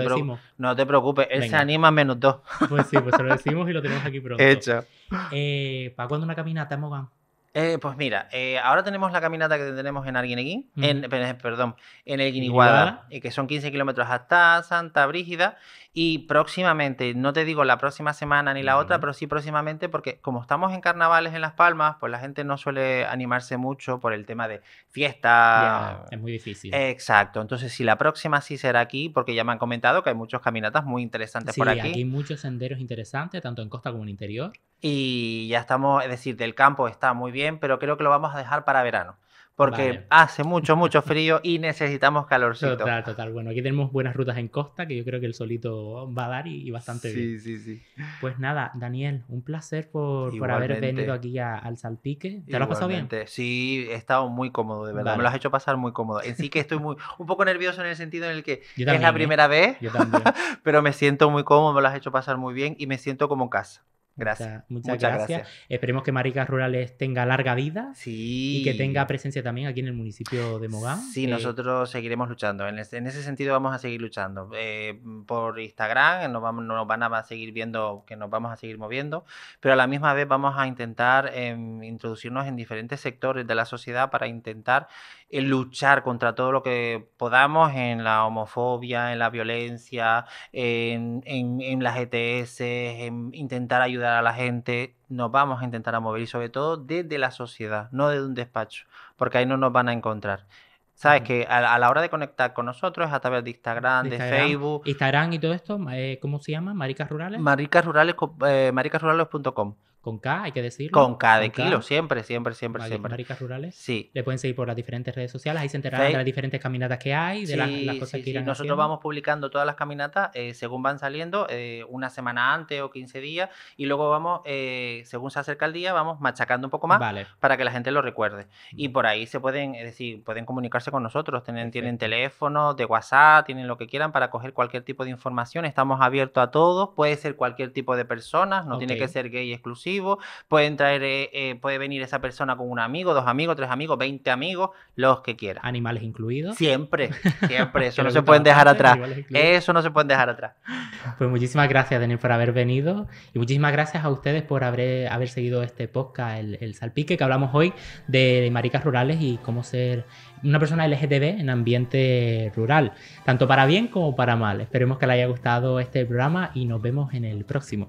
Speaker 2: no te, preocupes, él se anima menos dos. Pues sí, pues se lo decimos y lo tenemos aquí pronto. Hecho. Eh, ¿Para
Speaker 1: cuándo una caminata, Mogán?
Speaker 2: Eh, pues mira, eh, ahora tenemos la caminata que tenemos en Arguineguín, en, perdón, en el Guiniguada, que son 15 kilómetros hasta Santa Brígida y próximamente, no te digo la próxima semana ni la otra, pero sí próximamente, porque como estamos en carnavales en Las Palmas, pues la gente no suele animarse mucho por el tema de fiesta. es muy difícil. Exacto. Entonces, si la próxima sí será aquí, porque ya me han comentado que hay muchas caminatas muy interesantes por aquí. aquí hay
Speaker 1: muchos senderos interesantes, tanto en costa como en interior.
Speaker 2: Y ya estamos, es decir, del campo está muy bien, pero creo que lo vamos a dejar para verano porque
Speaker 1: hace mucho, mucho frío y necesitamos calorcito. Total, total. Bueno, aquí tenemos buenas rutas en costa que yo creo que el solito va a dar y, bastante bien. Sí, sí, sí. Pues nada, Daniel, un placer por, por haber venido aquí al Salpique. ¿Te lo has pasado bien?
Speaker 2: Sí, he estado muy cómodo, de verdad. Me lo has hecho pasar muy cómodo. En sí que estoy muy, un poco nervioso en el sentido en el que es la ¿eh? primera vez, pero me siento muy cómodo, me lo has hecho pasar muy bien y me siento como en casa. Gracias. muchas, gracias.
Speaker 1: Esperemos que Maricas Rurales tenga larga vida y que tenga presencia también aquí en el municipio de Mogán. Sí, eh, nosotros
Speaker 2: seguiremos luchando. En, ese, en ese sentido vamos a seguir luchando. Eh, por Instagram eh, nos, vamos, nos van a seguir viendo que nos vamos a seguir moviendo, pero a la misma vez vamos a intentar em, introducirnos en diferentes sectores de la sociedad para intentar luchar contra todo lo que podamos en la homofobia, en la violencia, en, en las ETS, en intentar ayudar a la gente, nos vamos a intentar a mover y sobre todo desde la sociedad, no desde un despacho, porque ahí no nos van a encontrar. Sabes que a, la hora de conectar con nosotros a través de Instagram, de, Facebook.
Speaker 1: Instagram y todo esto, eh, ¿cómo se llama? Maricas Rurales.
Speaker 2: Rurales, Eh, maricasrurales.com con K, hay que decirlo. Con K de kilo, siempre, siempre, siempre, siempre.
Speaker 1: rurales. Sí. Le pueden seguir por las diferentes redes sociales, ahí se enterarán de las diferentes caminatas que hay, de las, cosas que irán Nosotros vamos
Speaker 2: publicando todas las caminatas eh, según van saliendo, eh, una semana antes o 15 días, y luego vamos, eh, según se acerca el día, vamos machacando un poco más para que la gente lo recuerde. Y por ahí se pueden, es decir, pueden comunicarse con nosotros, tienen, tienen teléfono, de WhatsApp, tienen lo que quieran para coger cualquier tipo de información, estamos abiertos a todos, puede ser cualquier tipo de personas, no tiene que ser gay exclusivo pueden traer, eh, eh, puede venir esa persona con un amigo, dos amigos, tres amigos, veinte amigos, los que quieran Animales incluidos. Siempre, siempre, eso no se pueden dejar atrás. Eso no se pueden dejar atrás.
Speaker 1: Pues muchísimas gracias, Daniel, por haber venido y muchísimas gracias a ustedes por haber, seguido este podcast, el, Salpique, que hablamos hoy de, de maricas rurales y cómo ser una persona LGTB en ambiente rural, tanto para bien como para mal. Esperemos que les haya gustado este programa y nos vemos en el próximo.